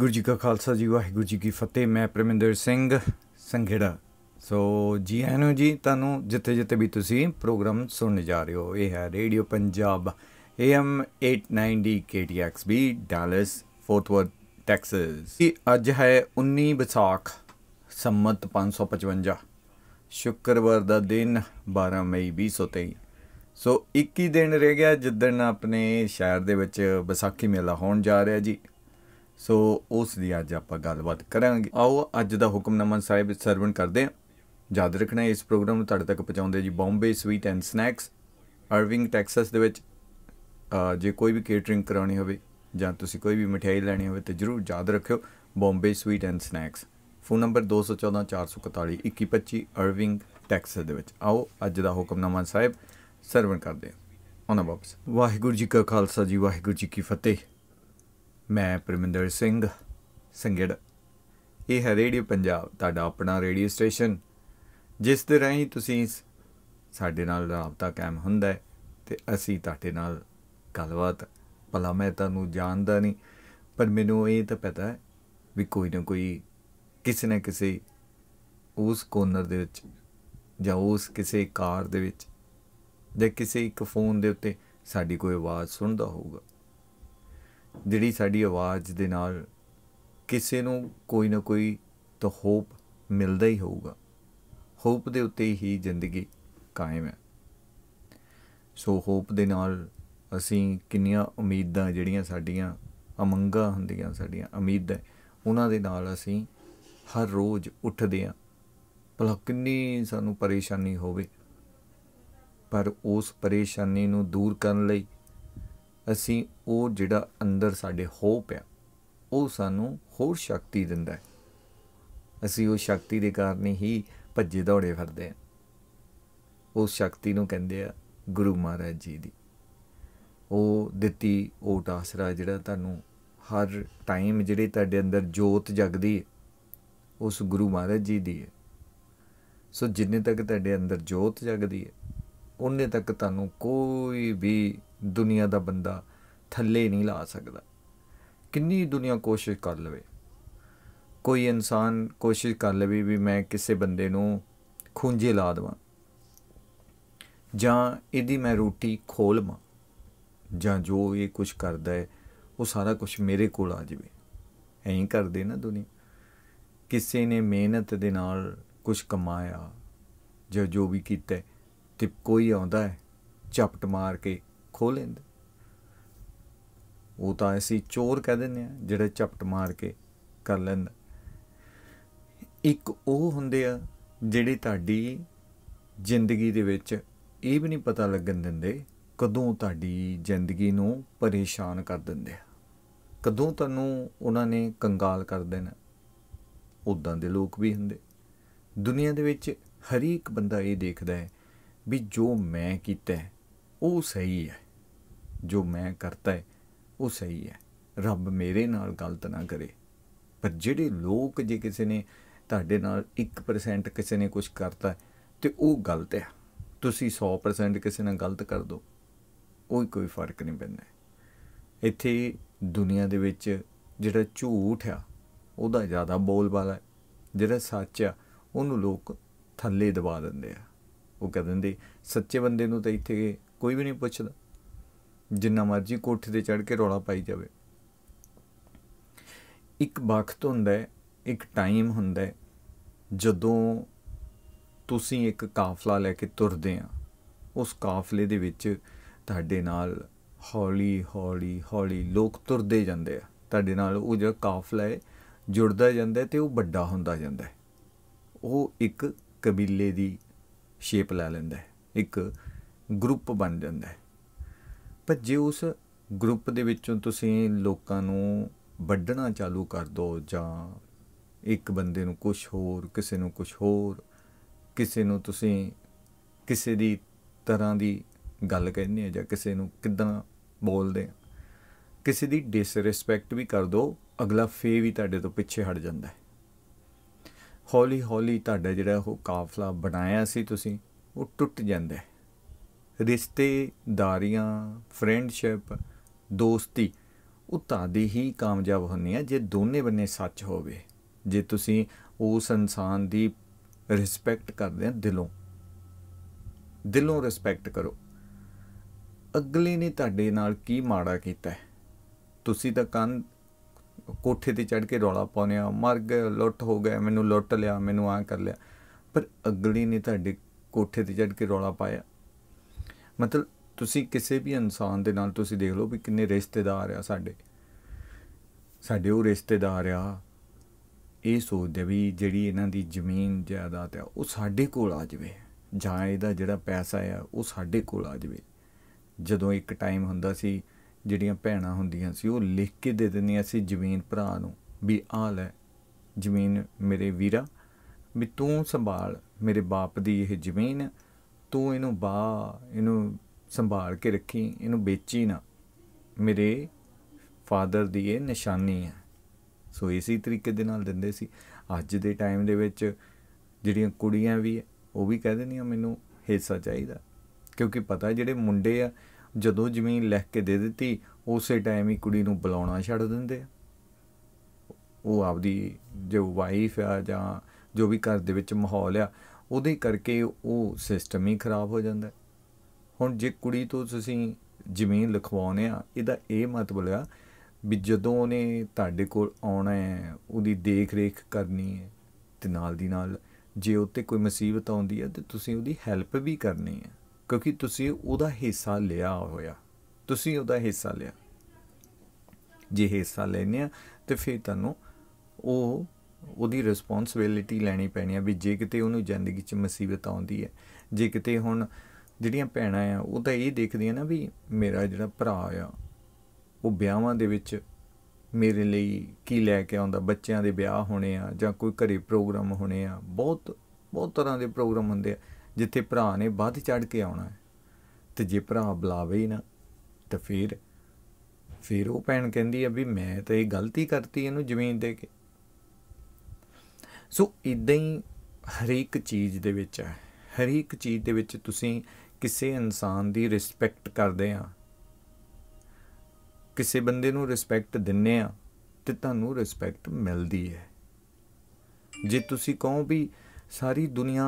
ਗੁਰੂ ਜੀ ਕਾ ਖਾਲਸਾ ਜੀ ਵਾਹਿਗੁਰੂ ਜੀ ਕੀ ਫਤਿਹ ਮੈਂ ਪ੍ਰਮਿੰਦਰ ਸਿੰਘ ਸੰਘੇੜਾ ਸੋ ਜੀ ਆਨੋ ਜੀ ਤੁਹਾਨੂੰ ਜਿੱਥੇ ਜਿੱਥੇ ਵੀ ਤੁਸੀਂ ਪ੍ਰੋਗਰਾਮ ਸੁਣਨ ਜਾ ਰਹੇ ਹੋ ਇਹ ਹੈ radio Punjab AM 890 KTXB Dallas Fort Worth Texas ਅੱਜ ਹੈ 19 ਵਿਸਾਖ ਸੰਮਤ 555 ਸ਼ੁੱਕਰਵਾਰ ਦਾ ਦਿਨ 12 ਮਈ 2023 ਸੋ 21 ਦਿਨ ਰਹਿ ਗਿਆ ਜਿੱਦਣ ਆਪਣੇ ਸ਼ਹਿਰ ਦੇ ਵਿੱਚ ਵਿਸਾਖੀ ਮੇਲਾ ਹੋਣ ਜਾ ਰਿਹਾ ਜੀ ਸੋ ਉਸ ਦੀ ਅੱਜ ਆਪਾਂ ਗੱਲਬਾਤ ਕਰਾਂਗੇ ਆਓ ਅੱਜ ਦਾ ਹੁਕਮਨਾਮਾ ਸਾਹਿਬ ਸਰਵਣ ਕਰਦੇ ਹਾਂ ਯਾਦ ਰੱਖਣਾ ਇਸ ਪ੍ਰੋਗਰਾਮ ਨੂੰ ਤੁਹਾਡੇ ਤੱਕ ਪਹੁੰਚਾਉਂਦੇ ਜੀ Bombay Sweet and Snacks Irving Texas ਦੇ ਵਿੱਚ ਜੇ ਕੋਈ ਵੀ ਕੇਟਰਿੰਗ ਕਰਾਉਣੀ ਹੋਵੇ ਜਾਂ ਤੁਸੀਂ ਕੋਈ ਵੀ ਮਠਿਆਈ ਲੈਣੀ ਹੋਵੇ ਤੇ ਜਰੂਰ ਯਾਦ ਰੱਖਿਓ Bombay Sweet and Snacks phone number 21444412125 Irving Texas ਦੇ ਵਿੱਚ ਆਓ ਅੱਜ ਦਾ ਹੁਕਮਨਾਮਾ ਸਾਹਿਬ ਸਰਵਣ ਕਰਦੇ ਹਾਂ ਉਹਨਾਂ ਵਾਪਸ ਵਾਹਿਗੁਰੂ ਜੀ ਕਾ ਖਾਲਸਾ ਜੀ ਵਾਹਿਗੁਰੂ ਜੀ ਕੀ ਫਤਿਹ ਮੈਂ ਪ੍ਰਮਿੰਦਰ ਸਿੰਘ ਸੰਗੜ ਇਹ ਹੈ ਰੇਡੀਓ ਪੰਜਾਬ ਤੁਹਾਡਾ ਆਪਣਾ ਰੇਡੀਓ ਸਟੇਸ਼ਨ ਜਿਸ ਦੇ ਰਾਹੀਂ ਤੁਸੀਂ ਸਾਡੇ ਨਾਲ ਰابطਾ ਕਾਇਮ ਹੁੰਦਾ ਹੈ ਤੇ ਅਸੀਂ ਤੁਹਾਡੇ ਨਾਲ ਗੱਲਬਾਤ ਭਲਾ ਮੈਂ ਤੁਹਾਨੂੰ ਜਾਣਦਾ ਨਹੀਂ ਪਰ ਮੈਨੂੰ ਇਹ ਤਾਂ ਪਤਾ ਹੈ ਵੀ ਕੋਈ ਨਾ ਕੋਈ ਕਿਸੇ ਨਾ ਕਿਸੇ ਉਸ ਕੋਨਰ ਦੇ ਵਿੱਚ ਜਾਂ ਉਸ ਕਿਸੇ ਕਾਰ ਦੇ ਵਿੱਚ ਜਾਂ ਕਿਸੇ ਇੱਕ ਫੋਨ ਦੇ ਉੱਤੇ ਸਾਡੀ ਕੋਈ ਆਵਾਜ਼ ਸੁਣਦਾ ਹੋਊਗਾ ਜਿਹੜੀ ਸਾਡੀ ਆਵਾਜ਼ ਦੇ ਨਾਲ ਕਿਸੇ ਨੂੰ ਕੋਈ ਨਾ ਕੋਈ ਤਾਂ ਹੋਪ ਮਿਲਦਾ ਹੀ ਹੋਊਗਾ ਹੋਪ ਦੇ ਉੱਤੇ ਹੀ ਜ਼ਿੰਦਗੀ ਕਾਇਮ ਹੈ ਸੋ ਹੋਪ ਦੇ ਨਾਲ ਅਸੀਂ ਕਿੰਨੀਆਂ ਉਮੀਦਾਂ ਜਿਹੜੀਆਂ ਸਾਡੀਆਂ ਅਮੰਗਾ ਹੁੰਦੀਆਂ ਸਾਡੀਆਂ ਉਮੀਦਾਂ ਉਹਨਾਂ ਦੇ ਨਾਲ ਅਸੀਂ ਹਰ ਰੋਜ਼ ਉੱਠਦੇ ਹਾਂ ਭਲਾ ਕਿੰਨੀ ਸਾਨੂੰ ਪਰੇਸ਼ਾਨੀ ਹੋਵੇ ਪਰ ਉਸ ਪਰੇਸ਼ਾਨੀ ਨੂੰ ਦੂਰ ਕਰਨ ਲਈ ਅਸੀਂ ਉਹ ਜਿਹੜਾ ਅੰਦਰ ਸਾਡੇ ਹੋਪ ਆ ਉਹ ਸਾਨੂੰ ਹੋਰ ਸ਼ਕਤੀ ਦਿੰਦਾ ਹੈ ਅਸੀਂ ਉਹ ਸ਼ਕਤੀ ਦੇ ਕਾਰਨ ਹੀ ਭੱਜੇ ਦੌੜੇ ਫਿਰਦੇ ਆ ਉਸ ਸ਼ਕਤੀ ਨੂੰ ਕਹਿੰਦੇ ਆ ਗੁਰੂ ਮਹਾਰਾਜ ਜੀ ਦੀ ਉਹ ਦਿੱਤੀ ਉਹ ਆਸਰਾ ਜਿਹੜਾ ਤੁਹਾਨੂੰ ਹਰ ਟਾਈਮ ਜਿਹੜੇ ਤੁਹਾਡੇ ਅੰਦਰ ਜੋਤ ਜਗਦੀ ਉਸ ਗੁਰੂ ਮਹਾਰਾਜ ਜੀ ਦੀ ਹੈ ਸੋ ਜਿੰਨੇ ਤੱਕ ਤੁਹਾਡੇ ਅੰਦਰ ਜੋਤ ਜਗਦੀ ਹੈ ਉਹਨੇ ਤੱਕ ਤੁਹਾਨੂੰ ਕੋਈ ਵੀ ਦੁਨੀਆ ਦਾ ਬੰਦਾ ਥੱਲੇ ਨਹੀਂ ਲਾ ਸਕਦਾ ਕਿੰਨੀ ਦੁਨੀਆ ਕੋਸ਼ਿਸ਼ ਕਰ ਲਵੇ ਕੋਈ ਇਨਸਾਨ ਕੋਸ਼ਿਸ਼ ਕਰ ਲਵੇ ਵੀ ਮੈਂ ਕਿਸੇ ਬੰਦੇ ਨੂੰ ਖੁੰਝੇ ਲਾ ਦਵਾਂ ਜਾਂ ਇਹਦੀ ਮੈਂ ਰੋਟੀ ਖੋਲਵਾਂ ਜਾਂ ਜੋ ਇਹ ਕੁਝ ਕਰਦਾ ਹੈ ਉਹ ਸਾਰਾ ਕੁਝ ਮੇਰੇ ਕੋਲ ਆ ਜਾਵੇ ਐਂ ਕਰਦੇ ਨਾ ਦੁਨੀਆ ਕਿਸੇ ਨੇ ਮਿਹਨਤ ਦੇ ਨਾਲ ਕੁਝ ਕਮਾਇਆ ਜੋ ਜੋ ਵੀ ਕੀਤਾ ਤੇ ਕੋਈ ਆਉਂਦਾ ਹੈ ਚਪਟ ਮਾਰ ਕੇ ਖੋ ਲੈਂਦੇ ਉਹ ਤਾਂ ਐਸੀ ਚੋਰ ਕਹਿ ਦਿੰਦੇ ਆ ਜਿਹੜੇ ਚਪਟ ਮਾਰ ਕੇ ਕਰ ਲੈਣ ਇੱਕ ਉਹ ਹੁੰਦੇ ਆ ਜਿਹੜੇ ਤੁਹਾਡੀ ਜ਼ਿੰਦਗੀ ਦੇ ਵਿੱਚ ਇਹ ਵੀ ਨਹੀਂ ਪਤਾ ਲੱਗਣ ਦਿੰਦੇ ਕਦੋਂ ਤੁਹਾਡੀ ਜ਼ਿੰਦਗੀ ਨੂੰ ਪਰੇਸ਼ਾਨ ਕਰ ਦਿੰਦੇ ਆ ਕਦੋਂ ਤੁਹਾਨੂੰ ਉਹਨਾਂ ਨੇ ਕੰਗਾਲ ਕਰ ਦੇਣਾ ਉਦਾਂ ਦੇ ਲੋਕ ਵੀ ਹੁੰਦੇ ਦੁਨੀਆ ਦੇ ਵਿੱਚ ਹਰ ਇੱਕ ਬੰਦਾ ਇਹ ਦੇਖਦਾ ਹੈ ਵੀ ਜੋ ਮੈਂ ਕੀਤਾ ਉਹ ਸਹੀ ਹੈ ਜੋ ਮੈਂ ਕਰਤਾ ਹੈ ਉਹ ਸਹੀ ਹੈ ਰੱਬ ਮੇਰੇ ਨਾਲ ਗਲਤ ਨਾ ਕਰੇ ਪਰ ਜਿਹੜੇ ਲੋਕ ਜੇ ਕਿਸੇ ਨੇ ਤੁਹਾਡੇ ਨਾਲ 1% ਕਿਸੇ ਨੇ ਕੁਝ ਕਰਤਾ ਤੇ ਉਹ ਗਲਤ ਹੈ ਤੁਸੀਂ 100% ਕਿਸੇ ਨਾਲ ਗਲਤ ਕਰ ਦੋ ਉਹ ਕੋਈ ਫਰਕ ਨਹੀਂ ਪੈਂਦਾ ਇੱਥੇ ਦੁਨੀਆ ਦੇ ਵਿੱਚ ਜਿਹੜਾ ਝੂਠ ਆ ਉਹਦਾ ਜ਼ਿਆਦਾ ਬੋਲਬਾਲਾ ਜਿਹੜਾ ਸੱਚ ਆ ਉਹਨੂੰ ਲੋਕ ਥੱਲੇ ਦਬਾ ਦਿੰਦੇ ਆ ਉਹ ਕਹਿੰਦੇ ਸੱਚੇ ਬੰਦੇ ਨੂੰ ਤਾਂ ਇੱਥੇ ਕੋਈ ਵੀ ਨਹੀਂ ਪੁੱਛਦਾ ਜਿੰਨਾ ਮਰਜੀ ਕੋਠੇ ਤੇ ਚੜ ਕੇ ਰੌਲਾ ਪਾਈ ਜਾਵੇ ਇੱਕ ਵਕਤ ਹੁੰਦਾ ਹੈ ਇੱਕ ਟਾਈਮ ਹੁੰਦਾ ਹੈ ਜਦੋਂ ਤੁਸੀਂ ਇੱਕ ਕਾਫਲਾ ਲੈ ਕੇ ਤੁਰਦੇ ਆ ਉਸ ਕਾਫਲੇ ਦੇ ਵਿੱਚ ਤੁਹਾਡੇ ਨਾਲ ਹੌਲੀ ਹੌਲੀ ਹੌਲੀ ਲੋਕ ਤੁਰਦੇ ਜਾਂਦੇ ਆ ਤੁਹਾਡੇ ਨਾਲ ਉਹ ਜਿਹੜਾ ਕਾਫਲਾ ਹੈ ਜੁੜਦਾ ਜਾਂਦਾ ਤੇ ਉਹ ਵੱਡਾ ਹੁੰਦਾ ਜਾਂਦਾ ਉਹ ਇੱਕ ਕਬੀਲੇ ਦੀ ਸ਼ੇਪ ਲੈ ਲੈਂਦਾ ਹੈ ਇੱਕ ਗਰੁੱਪ ਬਣ ਜਾਂਦਾ ਹੈ ਪਰ ਜੇ ਉਸ ਗਰੁੱਪ ਦੇ ਵਿੱਚੋਂ ਤੁਸੀਂ ਲੋਕਾਂ ਨੂੰ ਵੱਢਣਾ ਚਾਲੂ ਕਰ ਦੋ ਜਾਂ ਇੱਕ ਬੰਦੇ ਨੂੰ ਕੁਝ ਹੋਰ ਕਿਸੇ ਨੂੰ ਕੁਝ ਹੋਰ ਕਿਸੇ ਨੂੰ ਤੁਸੀਂ ਕਿਸੇ ਦੀ ਤਰ੍ਹਾਂ ਦੀ ਗੱਲ ਕਹਿੰਦੇ ਆ ਜਾਂ ਕਿਸੇ ਨੂੰ ਕਿਦਾਂ ਬੋਲਦੇ ਆ ਕਿਸੇ ਦੀ ਡਿਸਰੈਸਪੈਕਟ ਵੀ ਕਰ ਦੋ ਅਗਲਾ ਫੇ ਵੀ ਤੁਹਾਡੇ ਤੋਂ ਪਿੱਛੇ ਹਟ ਜਾਂਦਾ ਹੈ ਹੌਲੀ ਹੌਲੀ ਤੁਹਾਡਾ ਜਿਹੜਾ ਉਹ ਕਾਫਲਾ ਬਣਾਇਆ ਸੀ ਤੁਸੀਂ ਉਹ ਟੁੱਟ ਜਾਂਦਾ ਹੈ ਰਿਸ਼ਤੇਦਾਰੀਆਂ ਫਰੈਂਡਸ਼ਿਪ ਦੋਸਤੀ ਉਹ ਤਾਂ ਦੇ ਹੀ ਕਾਮਯਾਬ ਹੁੰਨੇ ਆ ਜੇ ਦੋਨੇ ਬੰਨੇ ਸੱਚ ਹੋਵੇ ਜੇ ਤੁਸੀਂ ਉਸ ਇਨਸਾਨ ਦੀ ਰਿਸਪੈਕਟ ਕਰਦੇ ਆ ਦਿਲੋਂ ਦਿਲੋਂ ਰਿਸਪੈਕਟ ਕਰੋ ਅਗਲੇ ਨੇ ਤੁਹਾਡੇ ਨਾਲ ਕੀ ਮਾੜਾ ਕੀਤਾ ਤੁਸੀਂ ਤਾਂ ਕੰਨ ਕੋਠੇ ਤੇ ਚੜ ਕੇ ਰੌਲਾ ਪਾਉਨੇ ਆ ਮਰ ਗਏ ਲੁੱਟ ਹੋ ਗਏ ਮੈਨੂੰ ਲੁੱਟ ਲਿਆ ਮੈਨੂੰ ਆ ਕਰ ਲਿਆ ਪਰ ਅਗਲੇ ਨੇ ਤੁਹਾਡੇ ਕੋਠੇ ਤੇ ਚੜ ਕੇ ਰੌਲਾ ਪਾਇਆ ਮਤਲਬ ਤੁਸੀਂ ਕਿਸੇ ਵੀ ਇਨਸਾਨ ਦੇ ਨਾਲ ਤੁਸੀਂ ਦੇਖ ਲਓ ਵੀ ਕਿੰਨੇ ਰਿਸ਼ਤੇਦਾਰ ਆ ਸਾਡੇ ਸਾਡੇ ਉਹ ਰਿਸ਼ਤੇਦਾਰ ਆ ਇਹ ਸੋਚਦੇ ਵੀ ਜਿਹੜੀ ਇਹਨਾਂ ਦੀ ਜ਼ਮੀਨ ਜਾਇਦਾਦ ਆ ਉਹ ਸਾਡੇ ਕੋਲ ਆ ਜਾਵੇ ਜਾਂ ਇਹਦਾ ਜਿਹੜਾ ਪੈਸਾ ਆ ਉਹ ਸਾਡੇ ਕੋਲ ਆ ਜਾਵੇ ਜਦੋਂ ਇੱਕ ਟਾਈਮ ਹੁੰਦਾ ਸੀ ਜਿਹੜੀਆਂ ਭੈਣਾਂ ਹੁੰਦੀਆਂ ਸੀ ਉਹ ਲਿਖ ਕੇ ਦੇ ਦਿੰਦੀਆਂ ਸੀ ਜ਼ਮੀਨ ਭਰਾ ਨੂੰ ਵੀ ਆ ਲੈ ਜ਼ਮੀਨ ਮੇਰੇ ਵੀਰਾ ਵੀ ਤੂੰ ਸੰਭਾਲ ਮੇਰੇ ਬਾਪ ਦੀ ਇਹ ਜ਼ਮੀਨ ਤੂੰ ਇਹਨੂੰ ਬਾ ਇਹਨੂੰ ਸੰਭਾਲ ਕੇ ਰੱਖੀ ਇਹਨੂੰ ਵੇਚੀ ਨਾ ਮੇਰੇ ਫਾਦਰ ਦੀ ਇਹ ਨਿਸ਼ਾਨੀ ਹੈ ਸੋ ਇਸੇ ਤਰੀਕੇ ਦੇ ਨਾਲ ਦਿੰਦੇ ਸੀ ਅੱਜ ਦੇ ਟਾਈਮ ਦੇ ਵਿੱਚ ਜਿਹੜੀਆਂ ਕੁੜੀਆਂ ਵੀ ਉਹ ਵੀ ਕਹਿ ਦਿੰਦੀਆਂ ਮੈਨੂੰ ਹਿੱਸਾ ਚਾਹੀਦਾ ਕਿਉਂਕਿ ਪਤਾ ਜਿਹੜੇ ਮੁੰਡੇ ਆ ਜਦੋਂ ਜ਼ਮੀਨ ਲੈ ਕੇ ਦੇ ਦਿੱਤੀ ਉਸੇ ਟਾਈਮ ਹੀ ਕੁੜੀ ਨੂੰ ਬੁਲਾਉਣਾ ਛੱਡ ਦਿੰਦੇ ਆ ਉਹ ਆਪਦੀ ਜੋ ਵਾਈਫ ਆ ਜਾਂ ਜੋ ਵੀ ਘਰ ਦੇ ਵਿੱਚ ਮਾਹੌਲ ਆ ਉਹਦੇ ਕਰਕੇ ਉਹ ਸਿਸਟਮ ਹੀ ਖਰਾਬ ਹੋ ਜਾਂਦਾ ਹੁਣ ਜੇ ਕੁੜੀ ਤੋਂ ਤੁਸੀਂ ਜ਼ਮੀਨ ਲਿਖਵਾਉਨੇ ਆ ਇਹਦਾ ਇਹ ਮਤਲਬ ਆ ਵੀ ਜਦੋਂ ਉਹਨੇ ਤੁਹਾਡੇ ਕੋਲ ਆਉਣਾ ਹੈ ਉਹਦੀ ਦੇਖ-ਰੇਖ ਕਰਨੀ ਹੈ ਤੇ ਨਾਲ ਦੀ ਨਾਲ ਜੇ ਉੱਤੇ ਕੋਈ ਮੁਸੀਬਤ ਆਉਂਦੀ ਹੈ ਤੇ ਤੁਸੀਂ ਉਹਦੀ ਹੈਲਪ ਵੀ ਕਰਨੀ ਹੈ ਕਿਉਂਕਿ ਤੁਸੀਂ ਉਹਦਾ ਹਿੱਸਾ ਲਿਆ ਹੋਇਆ ਤੁਸੀਂ ਉਹਦਾ ਹਿੱਸਾ ਲਿਆ ਜੇ ਹਿੱਸਾ ਲੈਨੇ ਆ ਤੇ ਫਿਰ ਤੁਹਾਨੂੰ ਉਹ ਉਹਦੀ ਰਿਸਪੌਂਸਿਬਿਲਟੀ ਲੈਣੀ ਪੈਣੀ ਆ ਵੀ ਜੇ ਕਿਤੇ ਉਹਨੂੰ ਜ਼ਿੰਦਗੀ 'ਚ ਮੁਸੀਬਤ ਆਉਂਦੀ ਹੈ ਜੇ ਕਿਤੇ ਹੁਣ ਜਿਹੜੀਆਂ ਭੈਣਾਂ ਆ ਉਹ ਤਾਂ ਇਹ ਦੇਖਦੀਆਂ ਨਾ ਵੀ ਮੇਰਾ ਜਿਹੜਾ ਭਰਾ ਆ ਉਹ ਵਿਆਹਾਂ ਦੇ ਵਿੱਚ ਮੇਰੇ ਲਈ ਕੀ ਲੈ ਕੇ ਆਉਂਦਾ ਬੱਚਿਆਂ ਦੇ ਵਿਆਹ ਹੋਣੇ ਆ ਜਾਂ ਕੋਈ ਘਰੇ ਪ੍ਰੋਗਰਾਮ ਹੋਣੇ ਆ ਬਹੁਤ ਬਹੁਤ ਤਰ੍ਹਾਂ ਦੇ ਪ੍ਰੋਗਰਾਮ ਹੁੰਦੇ ਆ ਜਿੱਥੇ ਭਰਾ ਨੇ ਵੱਧ ਚੜ ਕੇ ਆਉਣਾ ਹੈ ਤੇ ਜੇ ਭਰਾ ਬੁਲਾਵੇ ਹੀ ਨਾ ਤਾਂ ਫਿਰ ਫਿਰ ਉਹ ਭੈਣ ਕਹਿੰਦੀ ਆ ਵੀ ਮੈਂ ਤਾਂ ਇਹ ਗਲਤੀ ਕਰਤੀ ਇਹਨੂੰ ਜ਼ਮੀਨ ਦੇ ਕੇ ਸੋ ਇਦਾਂ ਹੀ ਹਰੇਕ ਚੀਜ਼ ਦੇ ਵਿੱਚ ਹੈ ਹਰੇਕ ਚੀਜ਼ ਦੇ ਵਿੱਚ ਤੁਸੀਂ ਕਿਸੇ ਇਨਸਾਨ ਦੀ ਰਿਸਪੈਕਟ ਕਰਦੇ ਆ ਕਿਸੇ ਬੰਦੇ ਨੂੰ ਰਿਸਪੈਕਟ ਦਿੰਨੇ ਆ ਤੇ ਤੁਹਾਨੂੰ ਰਿਸਪੈਕਟ ਮਿਲਦੀ ਹੈ ਜੇ ਤੁਸੀਂ ਕਹੋ ਵੀ ਸਾਰੀ ਦੁਨੀਆ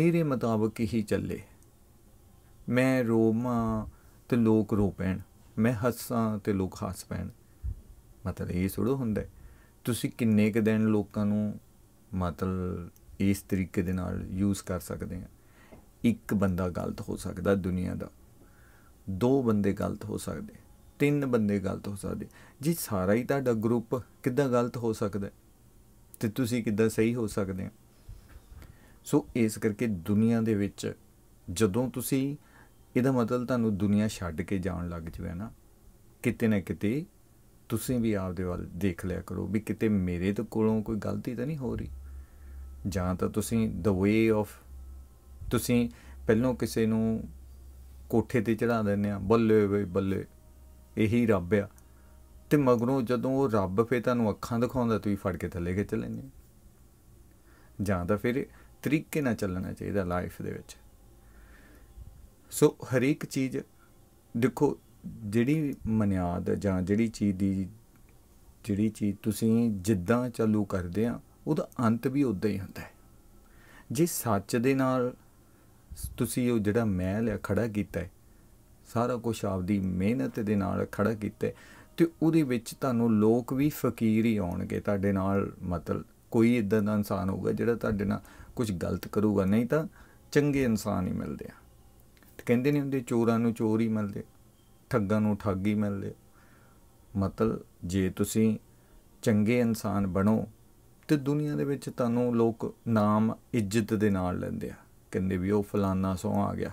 ਮੇਰੇ ਮੁਤਾਬਕ ਹੀ ਚੱਲੇ ਮੈਂ ਰੋਵਾਂ ਤੇ ਲੋਕ ਰੋ ਪੈਣ ਮੈਂ ਹੱਸਾਂ ਤੇ ਲੋਕ ਹੱਸ ਪੈਣ ਮਤਲਬ ਇਹ ਸੁਣੋ ਹੁੰਦਾ ਤੁਸੀਂ ਕਿੰਨੇ ਕ ਦਿਨ ਲੋਕਾਂ ਨੂੰ ਮਤਲਬ ਇਸ ਤਰੀਕੇ ਦੇ ਨਾਲ ਯੂਜ਼ ਕਰ ਸਕਦੇ ਆ ਇੱਕ ਬੰਦਾ ਗਲਤ ਹੋ ਸਕਦਾ ਦੁਨੀਆ ਦਾ ਦੋ ਬੰਦੇ ਗਲਤ ਹੋ ਸਕਦੇ ਤਿੰਨ ਬੰਦੇ ਗਲਤ ਹੋ ਸਕਦੇ ਜੀ ਸਾਰਾ ਹੀ ਤੁਹਾਡਾ ਗਰੁੱਪ ਕਿੱਦਾਂ ਗਲਤ ਹੋ ਸਕਦਾ ਤੇ ਤੁਸੀਂ ਕਿੱਦਾਂ ਸਹੀ ਹੋ ਸਕਦੇ ਆ ਸੋ ਇਸ ਕਰਕੇ ਦੁਨੀਆ ਦੇ ਵਿੱਚ ਜਦੋਂ ਤੁਸੀਂ ਇਹਦਾ ਮਤਲਬ ਤੁਹਾਨੂੰ ਦੁਨੀਆ ਛੱਡ ਕੇ ਜਾਣ ਲੱਗ ਜਵੇ ਨਾ ਕਿਤੇ ਨਾ ਕਿਤੇ ਤੁਸੀਂ ਵੀ ਆਪਦੇ ਵੱਲ ਦੇਖ ਲਿਆ ਕਰੋ ਵੀ ਕਿਤੇ ਮੇਰੇ ਤੋਂ ਕੋਲੋਂ ਕੋਈ ਗਲਤੀ ਤਾਂ ਨਹੀਂ ਹੋ ਰਹੀ ਜਾਂ ਤਾਂ ਤੁਸੀਂ ਦ ਵੇ ਆਫ ਤੁਸੀਂ ਪਹਿਲਾਂ ਕਿਸੇ ਨੂੰ ਕੋਠੇ ਤੇ ਚੜਾ ਦਿੰਦੇ ਆ ਬੱਲੇ ਵੇ ਬੱਲੇ ਇਹੀ ਰੱਬ ਆ ਤੇ ਮਗਰੋਂ ਜਦੋਂ ਉਹ ਰੱਬ ਫੇ ਤੁਹਾਨੂੰ ਅੱਖਾਂ ਦਿਖਾਉਂਦਾ ਤੁਸੀਂ ਫੜ ਕੇ ਥੱਲੇ ਖਿੱਚ ਲੈਂਦੇ ਜਾਂ ਤਾਂ ਫਿਰ ਤਰੀਕੇ ਨਾਲ ਚੱਲਣਾ ਚਾਹੀਦਾ ਲਾਈਫ ਦੇ ਵਿੱਚ ਸੋ ਹਰ ਇੱਕ ਚੀਜ਼ ਦੇਖੋ ਜਿਹੜੀ ਮਨਿਆਦ ਜਾਂ ਜਿਹੜੀ ਚੀਜ਼ ਦੀ ਜਿਹੜੀ ਚੀਜ਼ ਤੁਸੀਂ ਜਿੱਦਾਂ ਚਾਲੂ ਕਰਦੇ ਆ ਉਹਦਾ ਅੰਤ ਵੀ ਉਦਾਂ ਹੀ ਹੁੰਦਾ ਹੈ ਜੇ ਸੱਚ ਦੇ ਨਾਲ ਤੁਸੀਂ ਉਹ ਜਿਹੜਾ ਮਹਿਲ ਹੈ ਖੜਾ ਕੀਤਾ ਹੈ ਸਾਰਾ ਕੁਝ ਆਪਦੀ ਮਿਹਨਤ ਦੇ ਨਾਲ ਖੜਾ ਕੀਤਾ ਤੇ ਉਹਦੇ ਵਿੱਚ ਤੁਹਾਨੂੰ ਲੋਕ ਵੀ ਫਕੀਰ ਹੀ ਆਉਣਗੇ ਤੁਹਾਡੇ ਨਾਲ ਮਤਲਬ ਕੋਈ ਇਦਾਂ ਦਾ ਇਨਸਾਨ ਹੋਊਗਾ ਜਿਹੜਾ ਤੁਹਾਡੇ ਨਾਲ ਕੁਝ ਗਲਤ ਕਰੂਗਾ ਨਹੀਂ ਤਾਂ ਚੰਗੇ ਇਨਸਾਨ ਹੀ ਮਿਲਦੇ ਆ ਤੇ ਕਹਿੰਦੇ ਨੇ ਹੁੰਦੇ ਚੋਰਾਂ ਨੂੰ ਚੋਰ ਹੀ ਮਿਲਦੇ ਠੱਗਾਂ ਨੂੰ ਠੱਗ ਹੀ ਮਿਲਦੇ ਮਤਲਬ ਜੇ ਤੁਸੀਂ ਚੰਗੇ ਇਨਸਾਨ ਬਣੋ ਤੇ ਦੁਨੀਆ ਦੇ ਵਿੱਚ ਤੁਹਾਨੂੰ ਲੋਕ ਨਾਮ ਇੱਜ਼ਤ ਦੇ ਨਾਲ ਲੈਂਦੇ ਆ ਕਹਿੰਦੇ ਵੀ ਉਹ ਫਲਾਨਾ ਸੋ ਆ ਗਿਆ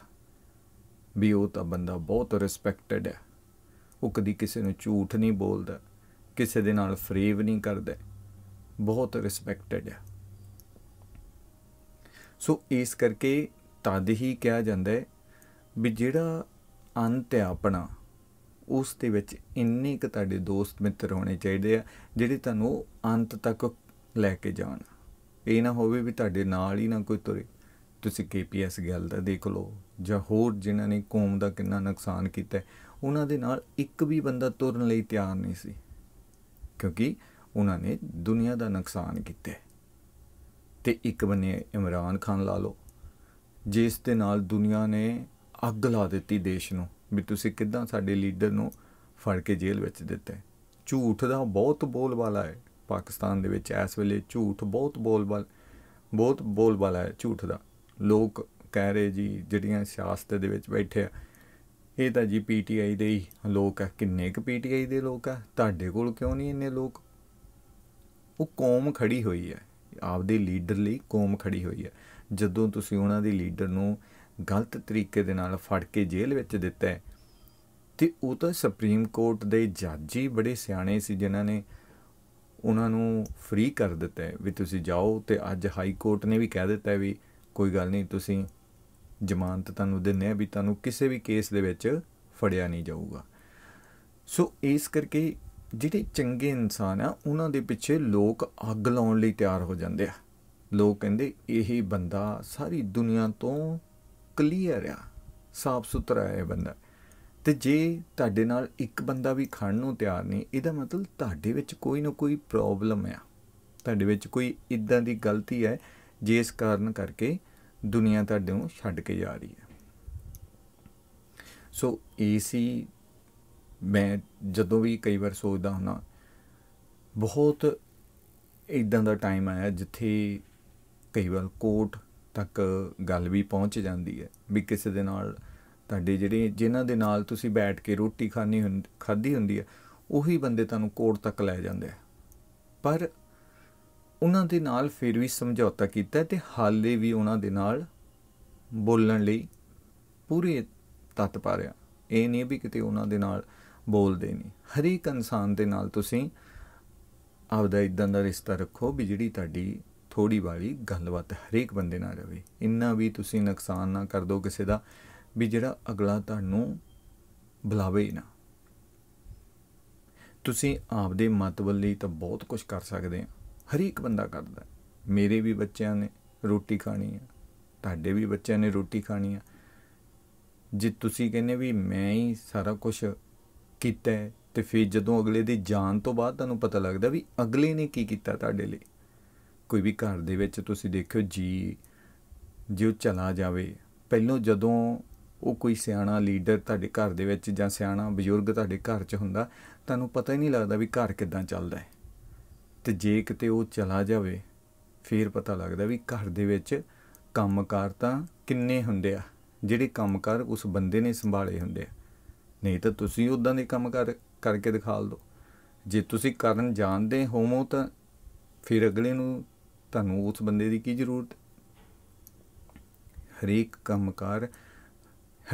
ਵੀ ਉਹ ਤਾਂ ਬੰਦਾ ਬਹੁਤ ਰਿਸਪੈਕਟਡ ਹੈ ਉਹ ਕਦੀ ਕਿਸੇ ਨੂੰ ਝੂਠ ਨਹੀਂ ਬੋਲਦਾ ਕਿਸੇ ਦੇ ਨਾਲ ਫਰੇਵ ਨਹੀਂ ਕਰਦਾ ਬਹੁਤ ਰਿਸਪੈਕਟਡ ਹੈ ਸੋ ਇਸ ਕਰਕੇ ਤਦ ਹੀ ਕਿਹਾ ਜਾਂਦਾ ਹੈ ਵੀ ਜਿਹੜਾ ਅੰਤ ਹੈ ਆਪਣਾ ਉਸ ਦੇ ਵਿੱਚ ਇੰਨੇ ਕੁ ਤੁਹਾਡੇ ਦੋਸਤ ਮਿੱਤਰ ਹੋਣੇ ਚਾਹੀਦੇ ਆ ਜਿਹੜੇ ਤੁਹਾਨੂੰ ਅੰਤ ਤੱਕ ਲੈ ਕੇ ਜਾਣ ਇਹ ਨਾ ਹੋਵੇ ਵੀ ਤੁਹਾਡੇ ਨਾਲ ਹੀ ਨਾ ਕੋਈ ਤੁਰੇ ਤੁਸੀਂ ਕੇਪੀਐਸ ਗੱਲ ਦਾ ਦੇਖ ਲਓ ਜਾਂ ਹੋਰ ਜਿਨ੍ਹਾਂ ਨੇ ਕੌਮ ਦਾ ਕਿੰਨਾ ਨੁਕਸਾਨ ਕੀਤਾ ਉਹਨਾਂ ਦੇ ਨਾਲ ਇੱਕ ਵੀ ਬੰਦਾ ਤੁਰਨ ਲਈ ਤਿਆਰ ਨਹੀਂ ਸੀ ਕਿਉਂਕਿ ਉਹਨਾਂ ਨੇ ਦੁਨੀਆ ਦਾ ਨੁਕਸਾਨ ਕੀਤਾ ਤੇ ਇੱਕ ਬੰਨੇ ਇਮਰਾਨ ਖਾਨ ਲਾ ਲਓ ਜਿਸ ਦੇ ਨਾਲ ਦੁਨੀਆ ਨੇ ਅੱਗ ਲਾ ਦਿੱਤੀ ਦੇਸ਼ ਨੂੰ ਵੀ ਤੁਸੀਂ ਕਿੱਦਾਂ ਸਾਡੇ ਲੀਡਰ ਨੂੰ ਫੜ ਕੇ ਜੇਲ੍ਹ ਵਿੱਚ ਦਿੱਤਾ ਝੂਠ ਦਾ ਬਹੁਤ ਬੋਲ ਵਾਲਾ ਹੈ ਪਾਕਿਸਤਾਨ ਦੇ ਵਿੱਚ ਇਸ ਵੇਲੇ ਝੂਠ ਬਹੁਤ ਬੋਲਬਾਲ ਬਹੁਤ ਬੋਲਬਾਲਾ ਹੈ ਝੂਠ ਦਾ ਲੋਕ ਕਹਿ ਰਹੇ ਜੀ ਜਿਹੜੀਆਂ ਸਿਆਸਤ ਦੇ ਵਿੱਚ ਬੈਠੇ ਆ ਇਹ ਤਾਂ ਜੀ ਪੀਟੀਆਈ ਦੇ ਹੀ ਲੋਕ ਆ ਕਿੰਨੇ ਕੁ ਪੀਟੀਆਈ ਦੇ ਲੋਕ ਆ ਤੁਹਾਡੇ ਕੋਲ ਕਿਉਂ ਨਹੀਂ ਇੰਨੇ ਲੋਕ ਉਹ ਕੌਮ ਖੜੀ ਹੋਈ ਹੈ ਆਪਦੇ ਲੀਡਰ ਲਈ ਕੌਮ ਖੜੀ ਹੋਈ ਹੈ ਜਦੋਂ ਤੁਸੀਂ ਉਹਨਾਂ ਦੀ ਲੀਡਰ ਨੂੰ ਗਲਤ ਤਰੀਕੇ ਦੇ ਨਾਲ ਫੜ ਕੇ ਜੇਲ੍ਹ ਵਿੱਚ ਦਿੱਤਾ ਤੇ ਉਹ ਤਾਂ ਸੁਪਰੀਮ ਕੋਰਟ ਦੇ ਜੱਜ ਹੀ ਬੜੇ ਸਿਆਣੇ ਸੀ ਜਿਨ੍ਹਾਂ ਨੇ ਉਹਨਾਂ ਨੂੰ ਫ੍ਰੀ ਕਰ ਦਿੱਤਾ ਹੈ ਵੀ ਤੁਸੀਂ ਜਾਓ ਤੇ ਅੱਜ ਹਾਈ ਕੋਰਟ ਨੇ ਵੀ ਕਹਿ ਦਿੱਤਾ ਵੀ ਕੋਈ ਗੱਲ ਨਹੀਂ ਤੁਸੀਂ ਜ਼ਮਾਨਤ ਤੁਹਾਨੂੰ ਦਿੰਨੇ ਆ ਵੀ ਤੁਹਾਨੂੰ ਕਿਸੇ ਵੀ ਕੇਸ ਦੇ ਵਿੱਚ ਫੜਿਆ ਨਹੀਂ ਜਾਊਗਾ ਸੋ ਇਸ ਕਰਕੇ ਜਿਹੜੇ ਚੰਗੇ ਇਨਸਾਨ ਆ ਉਹਨਾਂ ਦੇ ਪਿੱਛੇ ਲੋਕ ਅੱਗ ਲਾਉਣ ਲਈ ਤਿਆਰ ਹੋ ਜਾਂਦੇ ਆ ਲੋਕ ਕਹਿੰਦੇ ਇਹੀ ਬੰਦਾ ਸਾਰੀ ਦੁਨੀਆ ਤੋਂ ਕਲੀਅਰ ਆ ਸਾਫ਼ ਸੁਥਰਾ ਹੈ ਬੰਦਾ ਤੇ ਜੇ ਤੁਹਾਡੇ ਨਾਲ ਇੱਕ ਬੰਦਾ ਵੀ ਖੜਨ ਨੂੰ ਤਿਆਰ ਨਹੀਂ ਇਹਦਾ ਮਤਲਬ ਤੁਹਾਡੇ ਵਿੱਚ ਕੋਈ ਨਾ ਕੋਈ ਪ੍ਰੋਬਲਮ ਆ ਤੁਹਾਡੇ ਵਿੱਚ ਕੋਈ ਇਦਾਂ ਦੀ ਗਲਤੀ ਹੈ ਜਿਸ ਕਾਰਨ ਕਰਕੇ ਦੁਨੀਆ ਤੁਹਾਡੇ ਨੂੰ ਛੱਡ ਕੇ ਜਾ ਰਹੀ ਹੈ ਸੋ ਏਸੀ ਮੈਂ ਜਦੋਂ ਵੀ ਕਈ ਵਾਰ ਸੋਚਦਾ ਹੁਣਾ ਬਹੁਤ ਇਦਾਂ ਦਾ ਟਾਈਮ ਆਇਆ ਜਿੱਥੇ ਕਈ ਵਾਰ ਕੋਰਟ ਤੱਕ ਗੱਲ ਵੀ ਪਹੁੰਚ ਜਾਂਦੀ ਹੈ ਵੀ ਕਿਸੇ ਦੇ ਨਾਲ ਤੁਹਾਡੇ ਜਿਹੜੇ ਜਿਨ੍ਹਾਂ ਦੇ ਨਾਲ ਤੁਸੀਂ ਬੈਠ ਕੇ ਰੋਟੀ ਖਾਣੀ ਹੁੰਦੀ ਖਾਦੀ ਹੁੰਦੀ ਹੈ ਉਹੀ ਬੰਦੇ ਤੁਹਾਨੂੰ ਕੋਰਟ ਤੱਕ ਲੈ ਜਾਂਦੇ ਆ ਪਰ ਉਹਨਾਂ ਦੇ ਨਾਲ ਫਿਰ ਵੀ ਸਮਝੌਤਾ ਕੀਤਾ ਤੇ ਹਾਲੇ ਵੀ ਉਹਨਾਂ ਦੇ ਨਾਲ ਬੋਲਣ ਲਈ ਪੂਰੇ ਤਤ ਪਾ ਰਿਹਾ ਇਹ ਨਹੀਂ ਵੀ ਕਿਤੇ ਉਹਨਾਂ ਦੇ ਨਾਲ ਬੋਲਦੇ ਨਹੀਂ ਹਰੇਕ ਇਨਸਾਨ ਦੇ ਨਾਲ ਤੁਸੀਂ ਆਪਦਾ ਇਦਾਂ ਦਾ ਰਿਸ਼ਤਾ ਰੱਖੋ ਵੀ ਜਿਹੜੀ ਤੁਹਾਡੀ ਥੋੜੀ ਵਾਲੀ ਗੱਲਬਾਤ ਹਰੇਕ ਬੰਦੇ ਨਾਲ ਰਵੇ ਇੰਨਾ ਵੀ ਤੁਸੀਂ ਨੁਕਸਾਨ ਨਾ ਕਰ ਦੋ ਕਿਸੇ ਦਾ ਵੀ ਜਿਹੜਾ ਅਗਲਾ ਤੁਹਾਨੂੰ ਬੁਲਾਵੇ ਹੀ ਨਾ ਤੁਸੀਂ ਆਪਦੇ ਮਤਵਲ ਲਈ ਤਾਂ ਬਹੁਤ ਕੁਝ ਕਰ ਸਕਦੇ ਆ ਹਰ ਇੱਕ ਬੰਦਾ ਕਰਦਾ ਮੇਰੇ ਵੀ ਬੱਚਿਆਂ ਨੇ ਰੋਟੀ ਖਾਣੀ ਆ ਤੁਹਾਡੇ ਵੀ ਬੱਚਿਆਂ ਨੇ ਰੋਟੀ ਖਾਣੀ ਆ ਜੇ ਤੁਸੀਂ ਕਹਿੰਦੇ ਵੀ ਮੈਂ ਹੀ ਸਾਰਾ ਕੁਝ ਕੀਤਾ ਤੇ ਫਿਰ ਜਦੋਂ ਅਗਲੇ ਦੀ ਜਾਨ ਤੋਂ ਬਾਅਦ ਤੁਹਾਨੂੰ ਪਤਾ ਲੱਗਦਾ ਵੀ ਅਗਲੇ ਨੇ ਕੀ ਕੀਤਾ ਤੁਹਾਡੇ ਲਈ ਕੋਈ ਵੀ ਘਰ ਦੇ ਵਿੱਚ ਤੁਸੀਂ ਦੇਖਿਓ ਜੀ ਜਿਉ ਚਲਾ ਜਾਵੇ ਪਹਿਲੋਂ ਜਦੋਂ ਉਹ ਕੋਈ ਸਿਆਣਾ ਲੀਡਰ ਤੁਹਾਡੇ ਘਰ ਦੇ ਵਿੱਚ ਜਾਂ ਸਿਆਣਾ ਬਜ਼ੁਰਗ ਤੁਹਾਡੇ ਘਰ 'ਚ ਹੁੰਦਾ ਤੁਹਾਨੂੰ ਪਤਾ ਹੀ ਨਹੀਂ ਲੱਗਦਾ ਵੀ ਘਰ ਕਿੱਦਾਂ ਚੱਲਦਾ ਹੈ ਤੇ ਜੇ ਕਿਤੇ ਉਹ ਚਲਾ ਜਾਵੇ ਫਿਰ ਪਤਾ ਲੱਗਦਾ ਵੀ ਘਰ ਦੇ ਵਿੱਚ ਕੰਮਕਾਰ ਤਾਂ ਕਿੰਨੇ ਹੁੰਦੇ ਆ ਜਿਹੜੇ ਕੰਮਕਾਰ ਉਸ ਬੰਦੇ ਨੇ ਸੰਭਾਲੇ ਹੁੰਦੇ ਆ ਨਹੀਂ ਤਾਂ ਤੁਸੀਂ ਉਦਾਂ ਦੇ ਕੰਮਕਾਰ ਕਰਕੇ ਦਿਖਾ ਲਓ ਜੇ ਤੁਸੀਂ ਕਰਨ ਜਾਣਦੇ ਹੋਵੋ ਤਾਂ ਫਿਰ ਅਗਲੇ ਨੂੰ ਤੁਹਾਨੂੰ ਉਸ ਬੰਦੇ ਦੀ ਕੀ ਜ਼ਰੂਰਤ ਹਰੇਕ ਕੰਮਕਾਰ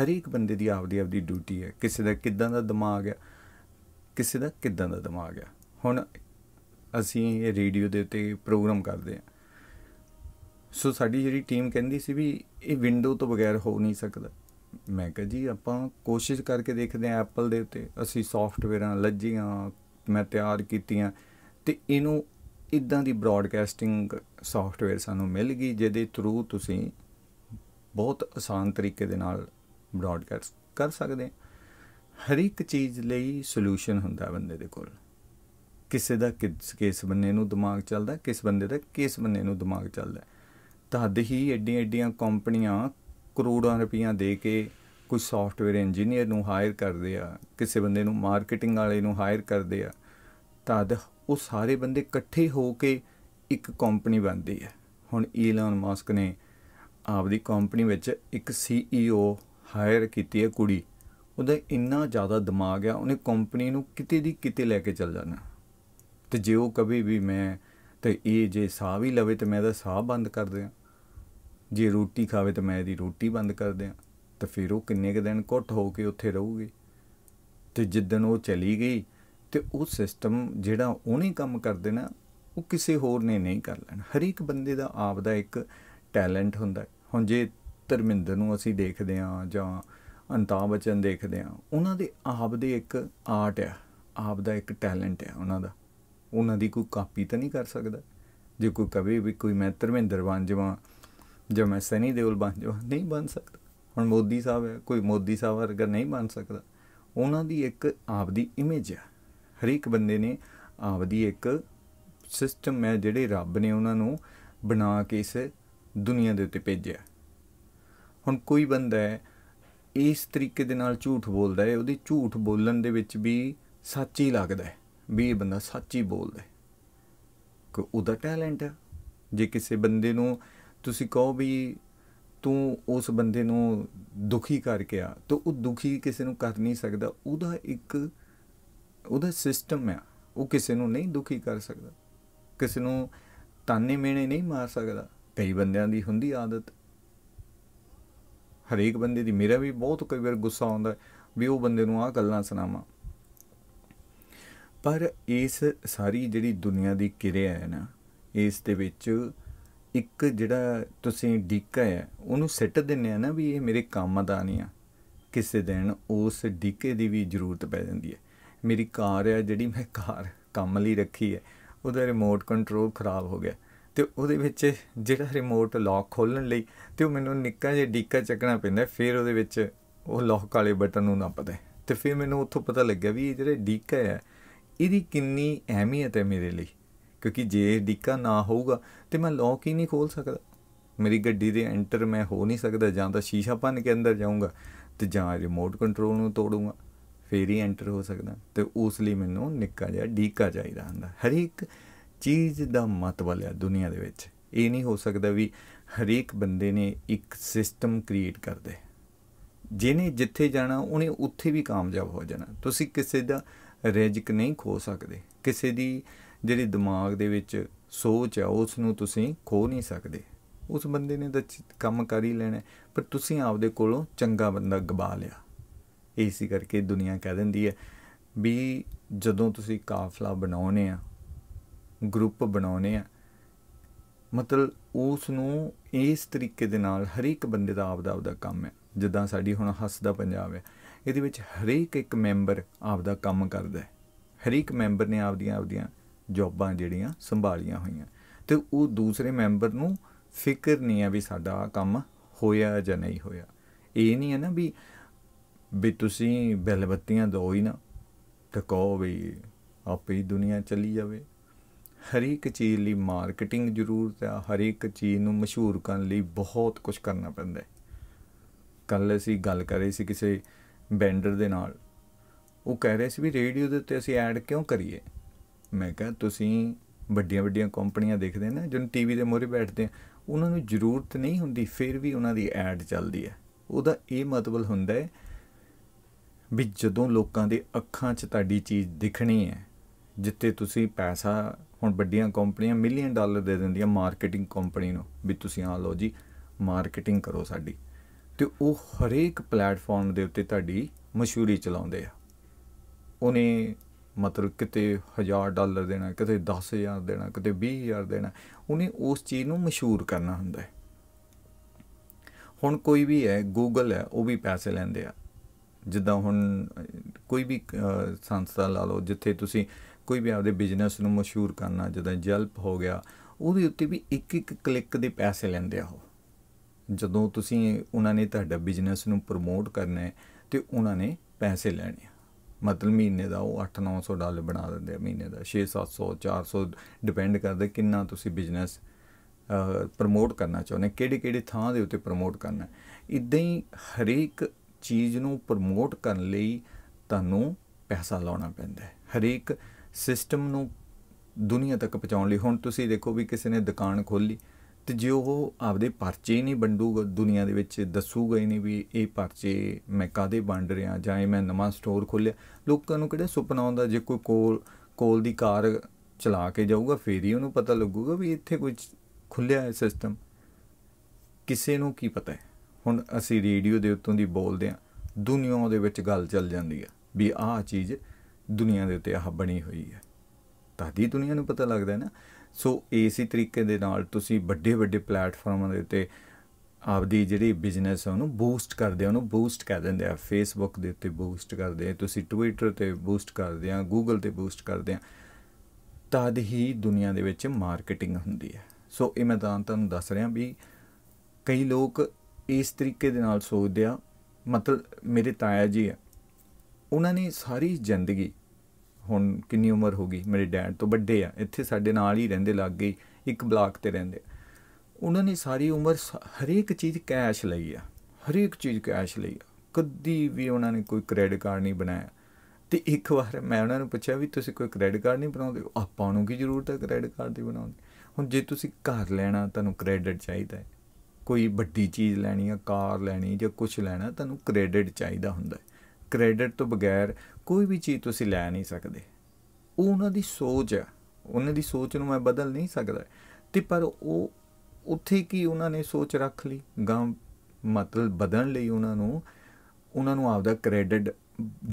ਹਰੇਕ ਬੰਦੇ ਦੀ ਆਪਦੀ ਆਪਦੀ ਡਿਊਟੀ ਹੈ ਕਿਸੇ ਦਾ ਕਿੱਦਾਂ ਦਾ ਦਿਮਾਗ ਹੈ ਕਿਸੇ ਦਾ ਕਿੱਦਾਂ ਦਾ ਦਿਮਾਗ ਹੈ ਹੁਣ ਅਸੀਂ ਇਹ ਰੇਡੀਓ ਦੇ ਉੱਤੇ ਪ੍ਰੋਗਰਾਮ ਕਰਦੇ ਹਾਂ ਸੋ ਸਾਡੀ ਜਿਹੜੀ ਟੀਮ ਕਹਿੰਦੀ ਸੀ ਵੀ ਇਹ ਵਿੰਡੋ ਤੋਂ ਬਗੈਰ ਹੋ ਨਹੀਂ ਸਕਦਾ ਮੈਂ ਕਿਹਾ ਜੀ ਆਪਾਂ ਕੋਸ਼ਿਸ਼ ਕਰਕੇ ਦੇਖਦੇ ਆਂ ਐਪਲ ਦੇ ਉੱਤੇ ਅਸੀਂ ਸੌਫਟਵੇਅਰਾਂ ਲੱਜੀਆਂ ਮੈਂ ਤਿਆਰ ਕੀਤੀਆਂ ਤੇ ਇਹਨੂੰ ਇਦਾਂ ਦੀ ਬ੍ਰਾਡਕਾਸਟਿੰਗ ਸੌਫਟਵੇਅਰ ਸਾਨੂੰ ਮਿਲ ਗਈ ਜਿਹਦੇ ਥਰੂ ਤੁਸੀਂ ਬਹੁਤ ਆਸਾਨ ਤਰੀਕੇ ਦੇ ਨਾਲ ਬ੍ਰਾਡਕਾਸਟ ਕਰ ਸਕਦੇ ਹਰ ਇੱਕ ਚੀਜ਼ ਲਈ ਸੋਲੂਸ਼ਨ ਹੁੰਦਾ ਬੰਦੇ ਦੇ ਕੋਲ ਕਿਸੇ ਦਾ ਕਿਸ ਬੰਨੇ ਨੂੰ ਦਿਮਾਗ ਚੱਲਦਾ ਕਿਸ ਬੰਦੇ ਦਾ ਕਿਸ ਬੰਨੇ ਨੂੰ ਦਿਮਾਗ ਚੱਲਦਾ ਤਦ ਹੀ ਐਡੀਆਂ ਐਡੀਆਂ ਕੰਪਨੀਆਂ ਕਰੋੜਾਂ ਰੁਪਈਆ ਦੇ ਕੇ ਕੋਈ ਸੌਫਟਵੇਅਰ ਇੰਜੀਨੀਅਰ ਨੂੰ ਹਾਇਰ ਕਰਦੇ ਆ ਕਿਸੇ ਬੰਦੇ ਨੂੰ ਮਾਰਕੀਟਿੰਗ ਵਾਲੇ ਨੂੰ ਹਾਇਰ ਕਰਦੇ ਆ ਤਦ ਉਹ ਸਾਰੇ ਬੰਦੇ ਇਕੱਠੇ ਹੋ ਕੇ ਇੱਕ ਕੰਪਨੀ ਬਣਦੀ ਹੈ ਹੁਣ ਈਲਨ ਮਾਸਕ ਨੇ ਆਪਦੀ ਕੰਪਨੀ ਵਿੱਚ ਇੱਕ ਸੀਈਓ ਹਾਇਰ ਕੀਤੀ ਹੈ ਕੁੜੀ ਉਹਦਾ ਇੰਨਾ ਜ਼ਿਆਦਾ ਦਿਮਾਗ ਆ ਉਹਨੇ ਕੰਪਨੀ ਨੂੰ ਕਿਤੇ ਦੀ ਕਿਤੇ ਲੈ ਕੇ ਚੱਲ ਜਾਣਾ ਤੇ ਜੇ ਉਹ ਕਦੇ ਵੀ ਮੈਂ ਤੇ ਇਹ ਜੇ ਸਾਹ ਵੀ ਲਵੇ ਤੇ ਮੈਂ ਇਹਦਾ ਸਾਹ ਬੰਦ ਕਰ ਦਿਆਂ ਜੇ ਰੋਟੀ ਖਾਵੇ ਤੇ ਮੈਂ ਇਹਦੀ ਰੋਟੀ ਬੰਦ ਕਰ ਦਿਆਂ ਤੇ ਫਿਰ ਉਹ ਕਿੰਨੇ ਕ ਦਿਨ ਘੁੱਟ ਹੋ ਕੇ ਉੱਥੇ ਰਹੂਗੀ ਤੇ ਜਿੱਦਨ ਉਹ ਚਲੀ ਗਈ ਤੇ ਉਹ ਸਿਸਟਮ ਜਿਹੜਾ ਉਹਨੇ ਕੰਮ ਕਰ ਦੇਣਾ ਉਹ ਕਿਸੇ ਹੋਰ ਨੇ ਨਹੀਂ ਕਰ ਲੈਣਾ ਹਰ ਇੱਕ ਬੰਦੇ ਦਾ ਆਪ ਦਾ ਇੱਕ ਟੈਲੈਂਟ ਹੁੰਦਾ ਹੁਣ ਜੇ ਧਰਮਿੰਦਰ ਨੂੰ ਅਸੀਂ ਦੇਖਦੇ ਹਾਂ ਜਾਂ ਅੰਤਾਂ ਬਚਨ ਦੇਖਦੇ ਹਾਂ ਉਹਨਾਂ ਦੇ ਆਪ ਦੇ ਇੱਕ ਆਰਟ ਆ ਆਪ ਦਾ ਇੱਕ ਟੈਲੈਂਟ ਆ ਉਹਨਾਂ ਦਾ ਉਹਨਾਂ ਦੀ ਕੋਈ ਕਾਪੀ ਤਾਂ ਨਹੀਂ ਕਰ ਸਕਦਾ ਜੇ ਕੋਈ ਕਵੀ ਵੀ ਕੋਈ ਮੈਂ ਧਰਮਿੰਦਰ ਬਣ ਜਾਵਾਂ ਜਾਂ ਮੈਂ ਸਨੀ ਦੇਵਲ ਬਣ ਜਾਵਾਂ ਨਹੀਂ ਬਣ ਸਕਦਾ ਹੁਣ ਮੋਦੀ ਸਾਹਿਬ ਹੈ ਕੋਈ ਮੋਦੀ ਸਾਹਿਬ ਵਰਗਾ ਨਹੀਂ ਬਣ ਸਕਦਾ ਉਹਨਾਂ ਦੀ ਇੱਕ ਆਪ ਦੀ ਇਮੇਜ ਆ ਹਰੇਕ ਬੰਦੇ ਨੇ ਆਪ ਦੀ ਇੱਕ ਸਿਸਟਮ ਹੈ ਜਿਹੜੇ ਰੱਬ ਨੇ ਉਹਨਾਂ ਨੂੰ ਬਣਾ ਕੇ ਇਸ ਦੁਨੀਆ ਦੇ ਉੱਤੇ ਭੇਜਿਆ ਹੁਣ ਕੋਈ ਬੰਦਾ ਹੈ ਇਸ ਤਰੀਕੇ ਦੇ ਨਾਲ ਝੂਠ ਬੋਲਦਾ ਹੈ ਉਹਦੀ ਝੂਠ ਬੋਲਣ ਦੇ ਵਿੱਚ ਵੀ ਸੱਚ ਹੀ ਲੱਗਦਾ ਹੈ ਵੀ ਇਹ ਬੰਦਾ ਸੱਚ ਹੀ ਬੋਲਦਾ ਹੈ ਕਿ ਉਹਦਾ ਟੈਲੈਂਟ ਹੈ ਜੇ ਕਿਸੇ ਬੰਦੇ ਨੂੰ ਤੁਸੀਂ ਕਹੋ ਵੀ ਤੂੰ ਉਸ ਬੰਦੇ ਨੂੰ ਦੁਖੀ ਕਰਕੇ ਆ ਤਾਂ ਉਹ ਦੁਖੀ ਕਿਸੇ ਨੂੰ ਕਰ ਨਹੀਂ ਸਕਦਾ ਉਹਦਾ ਇੱਕ ਉਹਦਾ ਸਿਸਟਮ ਹੈ ਉਹ ਕਿਸੇ ਨੂੰ ਨਹੀਂ ਦੁਖੀ ਕਰ ਸਕਦਾ ਕਿਸੇ ਨੂੰ ਤਾਨੇ ਮੇਣੇ ਨਹੀਂ ਮਾਰ ਸਕਦਾ ਕਈ ਬੰਦਿਆਂ ਦੀ ਹੁੰਦੀ ਆਦਤ ਹਰੇਕ ਬੰਦੇ ਦੀ ਮੇਰਾ ਵੀ ਬਹੁਤ ਕਈ ਵਾਰ ਗੁੱਸਾ ਆਉਂਦਾ ਵੀ ਉਹ ਬੰਦੇ ਨੂੰ ਆਹ ਗੱਲਾਂ ਸੁਣਾਵਾਂ ਪਰ ਇਸ ਸਾਰੀ ਜਿਹੜੀ ਦੁਨੀਆ ਦੀ ਕਿਰਿਆ ਹੈ ਨਾ ਇਸ ਦੇ ਵਿੱਚ ਇੱਕ ਜਿਹੜਾ ਤੁਸੀਂ ਡਿੱਕਾ ਹੈ ਉਹਨੂੰ ਸੈੱਟ ਦਿੰਨੇ ਆ ਨਾ ਵੀ ਇਹ ਮੇਰੇ ਕੰਮ ਦਾ ਨਹੀਂ ਆ ਕਿਸੇ ਦਿਨ ਉਸ ਡਿੱਕੇ ਦੀ ਵੀ ਜ਼ਰੂਰਤ ਪੈ ਜਾਂਦੀ ਹੈ ਮੇਰੀ ਕਾਰ ਹੈ ਜਿਹੜੀ ਮੈਂ ਕਾਰ ਕੰਮ ਲਈ ਰੱਖੀ ਹੈ ਉਹਦਾ ਰਿਮੋਟ ਕੰਟਰੋਲ ਖਰਾਬ ਹੋ ਗਿਆ ਤੇ ਉਹਦੇ ਵਿੱਚ ਜਿਹੜਾ ਰਿਮੋਟ ਲੌਕ ਖੋਲਣ ਲਈ ਤੇ ਉਹ ਮੈਨੂੰ ਨਿੱਕਾ ਜਿਹਾ ਡੀਕਾ ਚੱਕਣਾ ਪੈਂਦਾ ਫਿਰ ਉਹਦੇ ਵਿੱਚ ਉਹ ਲੌਕ ਵਾਲੇ ਬਟਨ ਨੂੰ ਨੱਪਦਾ ਤੇ ਫਿਰ ਮੈਨੂੰ ਉੱਥੋਂ ਪਤਾ ਲੱਗਿਆ ਵੀ ਇਹ ਜਿਹੜੇ ਡੀਕਾ ਹੈ ਇਹਦੀ ਕਿੰਨੀ ਅਹਿਮੀਅਤ ਹੈ ਮੇਰੇ ਲਈ ਕਿਉਂਕਿ ਜੇ ਡੀਕਾ ਨਾ ਹੋਊਗਾ ਤੇ ਮੈਂ ਲੌਕ ਹੀ ਨਹੀਂ ਖੋਲ ਸਕਦਾ ਮੇਰੀ ਗੱਡੀ ਦੇ ਐਂਟਰ ਮੈਂ ਹੋ ਨਹੀਂ ਸਕਦਾ ਜਾਂ ਤਾਂ ਸ਼ੀਸ਼ਾ ਭੰਨ ਕੇ ਅੰਦਰ ਜਾਊਂਗਾ ਤੇ ਜਾਂ ਰਿਮੋਟ ਕੰਟਰੋਲ ਨੂੰ ਤੋੜੂੰਗਾ ਫੇਰ ਹੀ ਐਂਟਰ ਹੋ ਸਕਦਾ ਤੇ ਉਸ ਲਈ ਮੈਨੂੰ ਨਿੱਕਾ ਜਿਹਾ ਡੀਕਾ ਚਾਹੀਦਾ ਹੁੰਦਾ ਹਰ ਇੱਕ ਚੀਜ਼ ਦਾ ਮਤ ਵਾਲਿਆ ਦੁਨੀਆ ਦੇ ਵਿੱਚ ਇਹ ਨਹੀਂ ਹੋ ਸਕਦਾ ਵੀ ਹਰੇਕ ਬੰਦੇ ਨੇ ਇੱਕ ਸਿਸਟਮ ਕ੍ਰੀਏਟ ਕਰ ਦੇ ਜਿਹਨੇ ਜਿੱਥੇ ਜਾਣਾ ਉਹਨੇ ਉੱਥੇ ਵੀ ਕਾਮਯਾਬ ਹੋ ਜਾਣਾ ਤੁਸੀਂ ਕਿਸੇ ਦਾ ਰਿਜਕ ਨਹੀਂ ਖੋ ਸਕਦੇ ਕਿਸੇ ਦੀ ਜਿਹੜੀ ਦਿਮਾਗ ਦੇ ਵਿੱਚ ਸੋਚ ਆ ਉਸ ਨੂੰ ਤੁਸੀਂ ਖੋ ਨਹੀਂ ਸਕਦੇ ਉਸ ਬੰਦੇ ਨੇ ਤਾਂ ਕੰਮ ਕਰ ਹੀ ਲੈਣਾ ਪਰ ਤੁਸੀਂ ਆਪਦੇ ਕੋਲੋਂ ਚੰਗਾ ਬੰਦਾ ਗਵਾ ਲਿਆ ਇਸੇ ਕਰਕੇ ਦੁਨੀਆ ਕਹਿ ਦਿੰਦੀ ਹੈ ਵੀ ਜਦੋਂ ਤੁਸੀਂ ਕਾਫਲਾ ਬਣਾਉਨੇ ਆ ਗਰੁੱਪ ਬਣਾਉਨੇ ਆ ਮਤਲਬ ਉਸ ਨੂੰ ਇਸ ਤਰੀਕੇ ਦੇ ਨਾਲ ਹਰੇਕ ਬੰਦੇ ਦਾ ਆਪਦਾ ਆਪਦਾ ਕੰਮ ਹੈ ਜਿੱਦਾਂ ਸਾਡੀ ਹੁਣ ਹੱਸਦਾ ਪੰਜਾਬ ਹੈ ਇਹਦੇ ਵਿੱਚ ਹਰੇਕ ਇੱਕ ਮੈਂਬਰ ਆਪਦਾ ਕੰਮ ਕਰਦਾ ਹੈ ਹਰੇਕ ਮੈਂਬਰ ਨੇ ਆਪਦੀਆਂ ਆਪਦੀਆਂ ਜੌਬਾਂ ਜਿਹੜੀਆਂ ਸੰਭਾਲੀਆਂ ਹੋਈਆਂ ਤੇ ਉਹ ਦੂਸਰੇ ਮੈਂਬਰ ਨੂੰ ਫਿਕਰ ਨਹੀਂ ਆ ਵੀ ਸਾਡਾ ਕੰਮ ਹੋਇਆ ਜਾਂ ਨਹੀਂ ਹੋਇਆ ਇਹ ਨਹੀਂ ਹੈ ਨਾ ਵੀ ਵੀ ਤੁਸੀਂ ਬੈਲ ਬੱਤੀਆਂ ਦੋ ਹੀ ਨਾ ਤੇ ਕਹੋ ਵੀ ਆਪੇ ਹੀ ਦੁਨੀਆ ਚੱਲੀ ਜਾਵੇ ਹਰ ਇੱਕ ਚੀਜ਼ ਲਈ ਮਾਰਕੀਟਿੰਗ ਜ਼ਰੂਰਤ ਹੈ ਹਰ ਇੱਕ ਚੀਜ਼ ਨੂੰ ਮਸ਼ਹੂਰ ਕਰਨ ਲਈ ਬਹੁਤ ਕੁਝ ਕਰਨਾ ਪੈਂਦਾ ਹੈ ਕੱਲ ਅਸੀਂ ਗੱਲ ਕਰ ਰਹੇ ਸੀ ਕਿਸੇ ਬੈਂਡਰ ਦੇ ਨਾਲ ਉਹ ਕਹਿ ਰਹੇ ਸੀ ਵੀ ਰੇਡੀਓ ਦੇ ਉੱਤੇ ਅਸੀਂ ਐਡ ਕਿਉਂ ਕਰੀਏ ਮੈਂ ਕਿਹਾ ਤੁਸੀਂ ਵੱਡੀਆਂ ਵੱਡੀਆਂ ਕੰਪਨੀਆਂ ਦੇਖਦੇ ਨੇ ਜਿਹਨਾਂ ਟੀਵੀ ਦੇ ਮੋਰੇ ਬੈਠਦੇ ਆ ਉਹਨਾਂ ਨੂੰ ਜ਼ਰੂਰਤ ਨਹੀਂ ਹੁੰਦੀ ਫਿਰ ਵੀ ਉਹਨਾਂ ਦੀ ਐਡ ਚੱਲਦੀ ਹੈ ਉਹਦਾ ਇਹ ਮਤਲਬ ਹੁੰਦਾ ਹੈ ਵੀ ਜਦੋਂ ਲੋਕਾਂ ਦੇ ਅੱਖਾਂ 'ਚ ਤੁਹਾਡੀ ਚੀਜ਼ ਦਿਖਣੀ ਹੈ ਜਿੱਤੇ ਤੁਸੀਂ ਪੈਸਾ ਹੁਣ ਵੱਡੀਆਂ ਕੰਪਨੀਆਂ ਮਿਲੀਅਨ ਡਾਲਰ ਦੇ ਦਿੰਦੀਆਂ ਮਾਰਕੀਟਿੰਗ ਕੰਪਨੀ ਨੂੰ ਵੀ ਤੁਸੀਂ ਆ ਲਓ ਜੀ ਮਾਰਕੀਟਿੰਗ ਕਰੋ ਸਾਡੀ ਤੇ ਉਹ ਹਰੇਕ ਪਲੇਟਫਾਰਮ ਦੇ ਉੱਤੇ ਤੁਹਾਡੀ ਮਸ਼ਹੂਰੀ ਚਲਾਉਂਦੇ ਆ ਉਹਨੇ ਮਤਲਬ ਕਿਤੇ 1000 ਡਾਲਰ ਦੇਣਾ ਕਿਤੇ 10000 ਦੇਣਾ ਕਿਤੇ 20000 ਦੇਣਾ ਉਹਨੇ ਉਸ ਚੀਜ਼ ਨੂੰ ਮਸ਼ਹੂਰ ਕਰਨਾ ਹੁੰਦਾ ਹੈ ਹੁਣ ਕੋਈ ਵੀ ਹੈ Google ਹੈ ਉਹ ਵੀ ਪੈਸੇ ਲੈਂਦੇ ਆ ਜਿੱਦਾਂ ਹੁਣ ਕੋਈ ਵੀ ਸੰਸਥਾ ਲਾ ਲਓ ਜਿੱਥੇ ਤੁਸੀਂ ਕੋਈ ਵੀ ਆਪਦੇ ਬਿਜ਼ਨਸ ਨੂੰ ਮਸ਼ਹੂਰ ਕਰਨਾ ਜਦੋਂ ਜਲਪ ਹੋ ਗਿਆ ਉਹਦੇ ਉੱਤੇ ਵੀ ਇੱਕ ਇੱਕ ਕਲਿੱਕ ਦੇ ਪੈਸੇ ਲੈਂਦੇ ਆ ਉਹ ਜਦੋਂ ਤੁਸੀਂ ਉਹਨਾਂ ਨੇ ਤੁਹਾਡਾ ਬਿਜ਼ਨਸ ਨੂੰ ਪ੍ਰਮੋਟ ਕਰਨਾ ਹੈ ਤੇ ਉਹਨਾਂ ਨੇ ਪੈਸੇ ਲੈਣੇ ਮਤਲਬ ਮਹੀਨੇ ਦਾ ਉਹ 8-900 ਡਾਲਰ ਬਣਾ ਦਿੰਦੇ ਆ ਮਹੀਨੇ ਦਾ 6-700 400 ਡਿਪੈਂਡ ਕਰਦਾ ਕਿੰਨਾ ਤੁਸੀਂ ਬਿਜ਼ਨਸ ਪ੍ਰਮੋਟ ਕਰਨਾ ਚਾਹੁੰਦੇ ਕਿਹੜੇ ਕਿਹੜੇ ਥਾਂ ਦੇ ਉੱਤੇ ਪ੍ਰਮੋਟ ਕਰਨਾ ਇਦਾਂ ਹੀ ਹਰੇਕ ਚੀਜ਼ ਨੂੰ ਪ੍ਰਮੋਟ ਕਰਨ ਲਈ ਤੁਹਾਨੂੰ ਪੈਸਾ ਲਾਉਣਾ ਪੈਂਦਾ ਹੈ ਹਰੇਕ ਸਿਸਟਮ ਨੂੰ ਦੁਨੀਆ ਤੱਕ ਪਹੁੰਚਾਉਣ ਲਈ ਹੁਣ ਤੁਸੀਂ ਦੇਖੋ ਵੀ ਕਿਸੇ ਨੇ ਦੁਕਾਨ ਖੋਲੀ ਤੇ ਜੇ ਉਹ ਆਪਦੇ ਪਰਚੇ ਨਹੀਂ ਵੰਡੂਗਾ ਦੁਨੀਆ ਦੇ ਵਿੱਚ ਦੱਸੂਗਾ ਹੀ ਨਹੀਂ ਵੀ ਇਹ ਪਰਚੇ ਮੈਂ ਕਾਦੇ ਵੰਡ ਰਿਹਾ ਜਾਂ ਇਹ ਮੈਂ ਨਵਾਂ ਸਟੋਰ ਖੋਲਿਆ ਲੋਕਾਂ ਨੂੰ ਕਿਹੜਾ ਸੁਪਨਾ ਆਉਂਦਾ ਜੇ ਕੋਈ ਕੋਲ ਕੋਲ ਦੀ ਕਾਰ ਚਲਾ ਕੇ ਜਾਊਗਾ ਫੇਰ ਹੀ ਉਹਨੂੰ ਪਤਾ ਲੱਗੂਗਾ ਵੀ ਇੱਥੇ ਕੁਝ ਖੁੱਲਿਆ ਹੈ ਸਿਸਟਮ ਕਿਸੇ ਨੂੰ ਕੀ ਪਤਾ ਹੈ ਹੁਣ ਅਸੀਂ ਰੇਡੀਓ ਦੇ ਉੱਤੋਂ ਦੀ ਬੋਲਦੇ ਆ ਦੁਨੀਆ ਦੇ ਵਿੱਚ ਗੱਲ ਚੱਲ ਜਾਂਦੀ ਆ ਵੀ ਆਹ ਚੀਜ਼ ਦੁਨੀਆ ਦੇ ਉੱਤੇ ਆਹ ਬਣੀ ਹੋਈ ਹੈ ਤਾਦੀ ਦੁਨੀਆ ਨੂੰ ਪਤਾ ਲੱਗਦਾ ਹੈ ਨਾ ਸੋ ਇਸੇ ਤਰੀਕੇ ਦੇ ਨਾਲ ਤੁਸੀਂ ਵੱਡੇ ਵੱਡੇ ਪਲੇਟਫਾਰਮਾਂ ਦੇ ਉੱਤੇ ਆਪਦੀ ਜਿਹੜੀ ਬਿਜ਼ਨਸ ਹੈ ਉਹਨੂੰ ਬੂਸਟ ਕਰਦੇ ਆ ਉਹਨੂੰ ਬੂਸਟ ਕਰ ਦਿੰਦੇ ਆ ਫੇਸਬੁੱਕ ਦੇ ਉੱਤੇ ਬੂਸਟ ਕਰਦੇ ਆ ਤੁਸੀਂ ਟਵਿੱਟਰ ਤੇ ਬੂਸਟ ਕਰਦੇ ਆ ਗੂਗਲ ਤੇ ਬੂਸਟ ਕਰਦੇ ਆ ਤਦ ਹੀ ਦੁਨੀਆ ਦੇ ਵਿੱਚ ਮਾਰਕੀਟਿੰਗ ਹੁੰਦੀ ਹੈ ਸੋ ਇਹ ਮੈਂ ਤਾਂ ਤੁਹਾਨੂੰ ਦੱਸ ਰਿਹਾ ਵੀ ਕਈ ਲੋਕ ਇਸ ਤਰੀਕੇ ਦੇ ਨਾਲ ਸੋਚਦੇ ਆ ਮਤਲਬ ਮੇਰੇ ਤਾਇਆ ਜੀ ਆ ਉਹਨਾਂ ਨੇ ਸਾਰੀ ਜ਼ਿੰਦਗੀ ਹੁਣ ਕਿੰਨੀ ਉਮਰ ਹੋ ਗਈ ਮੇਰੇ ਡੈਡ ਤੋਂ ਵੱਡੇ ਆ ਇੱਥੇ ਸਾਡੇ ਨਾਲ ਹੀ ਰਹਿੰਦੇ ਲੱਗ ਗਏ ਇੱਕ ਬਲਾਕ ਤੇ ਰਹਿੰਦੇ ਉਹਨਾਂ ਨੇ ਸਾਰੀ ਉਮਰ ਹਰੇਕ ਚੀਜ਼ ਕੈਸ਼ ਲਈ ਆ ਹਰੇਕ ਚੀਜ਼ ਕੈਸ਼ ਲਈ ਆ ਕਦੀ ਵੀ ਉਹਨਾਂ ਨੇ ਕੋਈ ਕ੍ਰੈਡਿਟ ਕਾਰਡ ਨਹੀਂ ਬਣਾਇਆ ਤੇ ਇੱਕ ਵਾਰ ਮੈਂ ਉਹਨਾਂ ਨੂੰ ਪੁੱਛਿਆ ਵੀ ਤੁਸੀਂ ਕੋਈ ਕ੍ਰੈਡਿਟ ਕਾਰਡ ਨਹੀਂ ਬਣਾਉਂਦੇ ਆਪਾਂ ਨੂੰ ਕੀ ਜ਼ਰੂਰਤ ਹੈ ਕ੍ਰੈਡਿਟ ਕਾਰਡ ਦੀ ਬਣਾਉਣ ਦੀ ਹੁਣ ਜੇ ਤੁਸੀਂ ਘਰ ਲੈਣਾ ਤੁਹਾਨੂੰ ਕ੍ਰੈਡਿਟ ਚਾਹੀਦਾ ਹੈ ਕੋਈ ਵੱਡੀ ਚੀਜ਼ ਲੈਣੀ ਆ ਕਾਰ ਲੈਣੀ ਜਾਂ ਕੁਝ ਲੈਣਾ ਤੁਹਾਨੂੰ ਕ੍ਰੈਡਿਟ ਚਾਹੀਦਾ ਹੁੰਦਾ ਹੈ ਕ੍ਰੈਡਿਟ ਤੋਂ ਬਗੈਰ ਕੋਈ ਵੀ ਚੀਜ਼ ਤੁਸੀਂ ਲੈ ਨਹੀਂ ਸਕਦੇ ਉਹ ਉਹਨਾਂ ਦੀ ਸੋਚ ਹੈ ਉਹਨਾਂ ਦੀ ਸੋਚ ਨੂੰ ਮੈਂ ਬਦਲ ਨਹੀਂ ਸਕਦਾ ਤੇ ਪਰ ਉਹ ਉੱਥੇ ਕੀ ਉਹਨਾਂ ਨੇ ਸੋਚ ਰੱਖ ਲਈ ਗਾਂ ਮਤਲਬ ਬਦਲਣ ਲਈ ਉਹਨਾਂ ਨੂੰ ਉਹਨਾਂ ਨੂੰ ਆਪਦਾ ਕ੍ਰੈਡਿਟ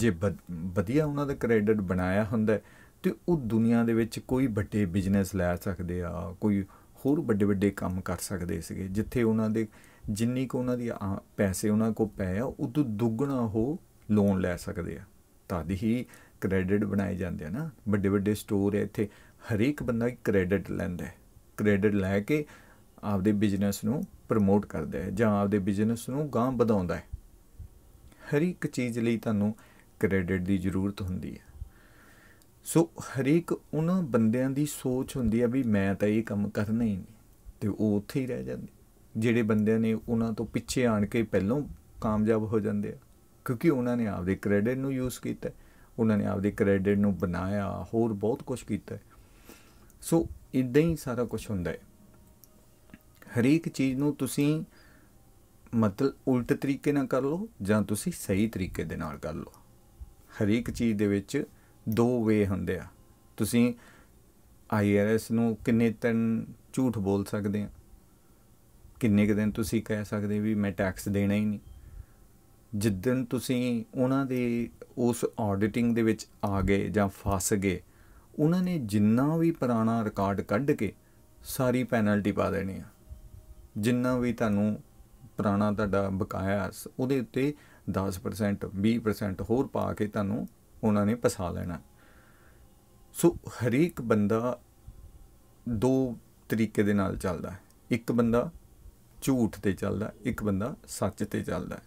ਜੇ ਵਧੀਆ ਉਹਨਾਂ ਦਾ ਕ੍ਰੈਡਿਟ ਬਣਾਇਆ ਹੁੰਦਾ ਤੇ ਉਹ ਦੁਨੀਆ ਦੇ ਵਿੱਚ ਕੋਈ ਵੱਡੇ ਬਿਜ਼ਨਸ ਲੈ ਸਕਦੇ ਆ ਕੋਈ ਹੋਰ ਵੱਡੇ ਵੱਡੇ ਕੰਮ ਕਰ ਸਕਦੇ ਸੀਗੇ ਜਿੱਥੇ ਉਹਨਾਂ ਦੇ ਜਿੰਨੀ ਕੋ ਉਹਨਾਂ ਦੀ ਪੈਸੇ ਉਹਨਾਂ ਕੋ ਪਏ ਆ ਉਦੋਂ ਦੁੱਗਣਾ ਉਹ ਲੋਨ ਲੈ ਸਕਦੇ ਆ ਤਾਂ ਦੀ ਹੀ ਕ੍ਰੈਡਿਟ ਬਣਾਏ ਜਾਂਦੇ ਆ ਨਾ ਵੱਡੇ ਵੱਡੇ ਸਟੋਰ ਐ ਇੱਥੇ ਹਰੇਕ ਬੰਦਾ ਕ੍ਰੈਡਿਟ ਲੈਂਦਾ ਹੈ ਕ੍ਰੈਡਿਟ ਲੈ ਕੇ ਆਪਦੇ ਬਿਜ਼ਨਸ ਨੂੰ ਪ੍ਰਮੋਟ ਕਰਦਾ ਹੈ ਜਾਂ ਆਪਦੇ ਬਿਜ਼ਨਸ ਨੂੰ ਗਾਂ ਵਧਾਉਂਦਾ ਹੈ ਹਰ ਇੱਕ ਚੀਜ਼ ਲਈ ਤੁਹਾਨੂੰ ਕ੍ਰੈਡਿਟ ਦੀ ਜ਼ਰੂਰਤ ਹੁੰਦੀ ਹੈ ਸੋ ਹਰੇਕ ਉਹਨਾਂ ਬੰਦਿਆਂ ਦੀ ਸੋਚ ਹੁੰਦੀ ਹੈ ਵੀ ਮੈਂ ਤਾਂ ਇਹ ਕੰਮ ਕਰਨਾ ਹੀ ਨਹੀਂ ਤੇ ਉਹ ਉੱਥੇ ਹੀ ਰਹਿ ਜਾਂਦੇ ਜਿਹੜੇ ਬੰਦਿਆਂ ਨੇ ਉਹਨਾਂ ਤੋਂ ਪਿੱਛੇ ਆਣ ਕੇ ਪਹਿਲਾਂ ਕਾਮਯਾਬ ਹੋ ਜਾਂਦੇ ਆ ਕਿਉਂਕਿ ਉਹਨਾਂ ਨੇ ਆਪਦੇ ਕ੍ਰੈਡਿਟ ਨੂੰ ਯੂਜ਼ ਕੀਤਾ ਉਹਨਾਂ ਨੇ ਆਪਦੇ ਕ੍ਰੈਡਿਟ ਨੂੰ ਬਣਾਇਆ ਹੋਰ ਬਹੁਤ ਕੁਝ ਕੀਤਾ ਸੋ ਇਦਾਂ ਹੀ ਸਾਰਾ ਕੁਝ ਹੁੰਦਾ ਹੈ ਹਰੇਕ ਚੀਜ਼ ਨੂੰ ਤੁਸੀਂ ਮਤਲਬ ਉਲਟ ਤਰੀਕੇ ਨਾਲ ਕਰ ਲਓ ਜਾਂ ਤੁਸੀਂ ਸਹੀ ਤਰੀਕੇ ਦੇ ਨਾਲ ਕਰ ਲਓ ਹਰੇਕ ਚੀਜ਼ ਦੇ ਵਿੱਚ ਦੋ ਵੇ ਹੁੰਦੇ ਆ ਤੁਸੀਂ ਆਈਆਰਐਸ ਨੂੰ ਕਿੰਨੇ ਦਿਨ ਝੂਠ ਬੋਲ ਸਕਦੇ ਆ ਕਿੰਨੇ ਦਿਨ ਤੁਸੀਂ ਕਹਿ ਸਕਦੇ ਵੀ ਮੈਂ ਟੈਕਸ ਦੇਣਾ ਹੀ ਨਹੀਂ ਜਿੱਦਨ ਤੁਸੀਂ ਉਹਨਾਂ ਦੇ ਉਸ ਆਡਿਟਿੰਗ ਦੇ ਵਿੱਚ ਆ ਗਏ ਜਾਂ ਫਸ ਗਏ ਉਹਨਾਂ ਨੇ ਜਿੰਨਾ ਵੀ ਪੁਰਾਣਾ ਰਿਕਾਰਡ ਕੱਢ ਕੇ ਸਾਰੀ ਪੈਨਲਟੀ ਪਾ ਦੇਣੀ ਆ ਜਿੰਨਾ ਵੀ ਤੁਹਾਨੂੰ ਪੁਰਾਣਾ ਤੁਹਾਡਾ ਬਕਾਇਆ ਉਹਦੇ ਉੱਤੇ 10% 20% ਹੋਰ ਪਾ ਕੇ ਤੁਹਾਨੂੰ ਉਹਨਾਂ ਨੇ ਪਸਾ ਲੈਣਾ ਸੋ ਹਰੇਕ ਬੰਦਾ ਦੋ ਤਰੀਕੇ ਦੇ ਨਾਲ ਚੱਲਦਾ ਹੈ ਇੱਕ ਬੰਦਾ ਝੂਠ ਤੇ ਚੱਲਦਾ ਇੱਕ ਬੰਦਾ ਸੱਚ ਤੇ ਚੱਲਦਾ ਹੈ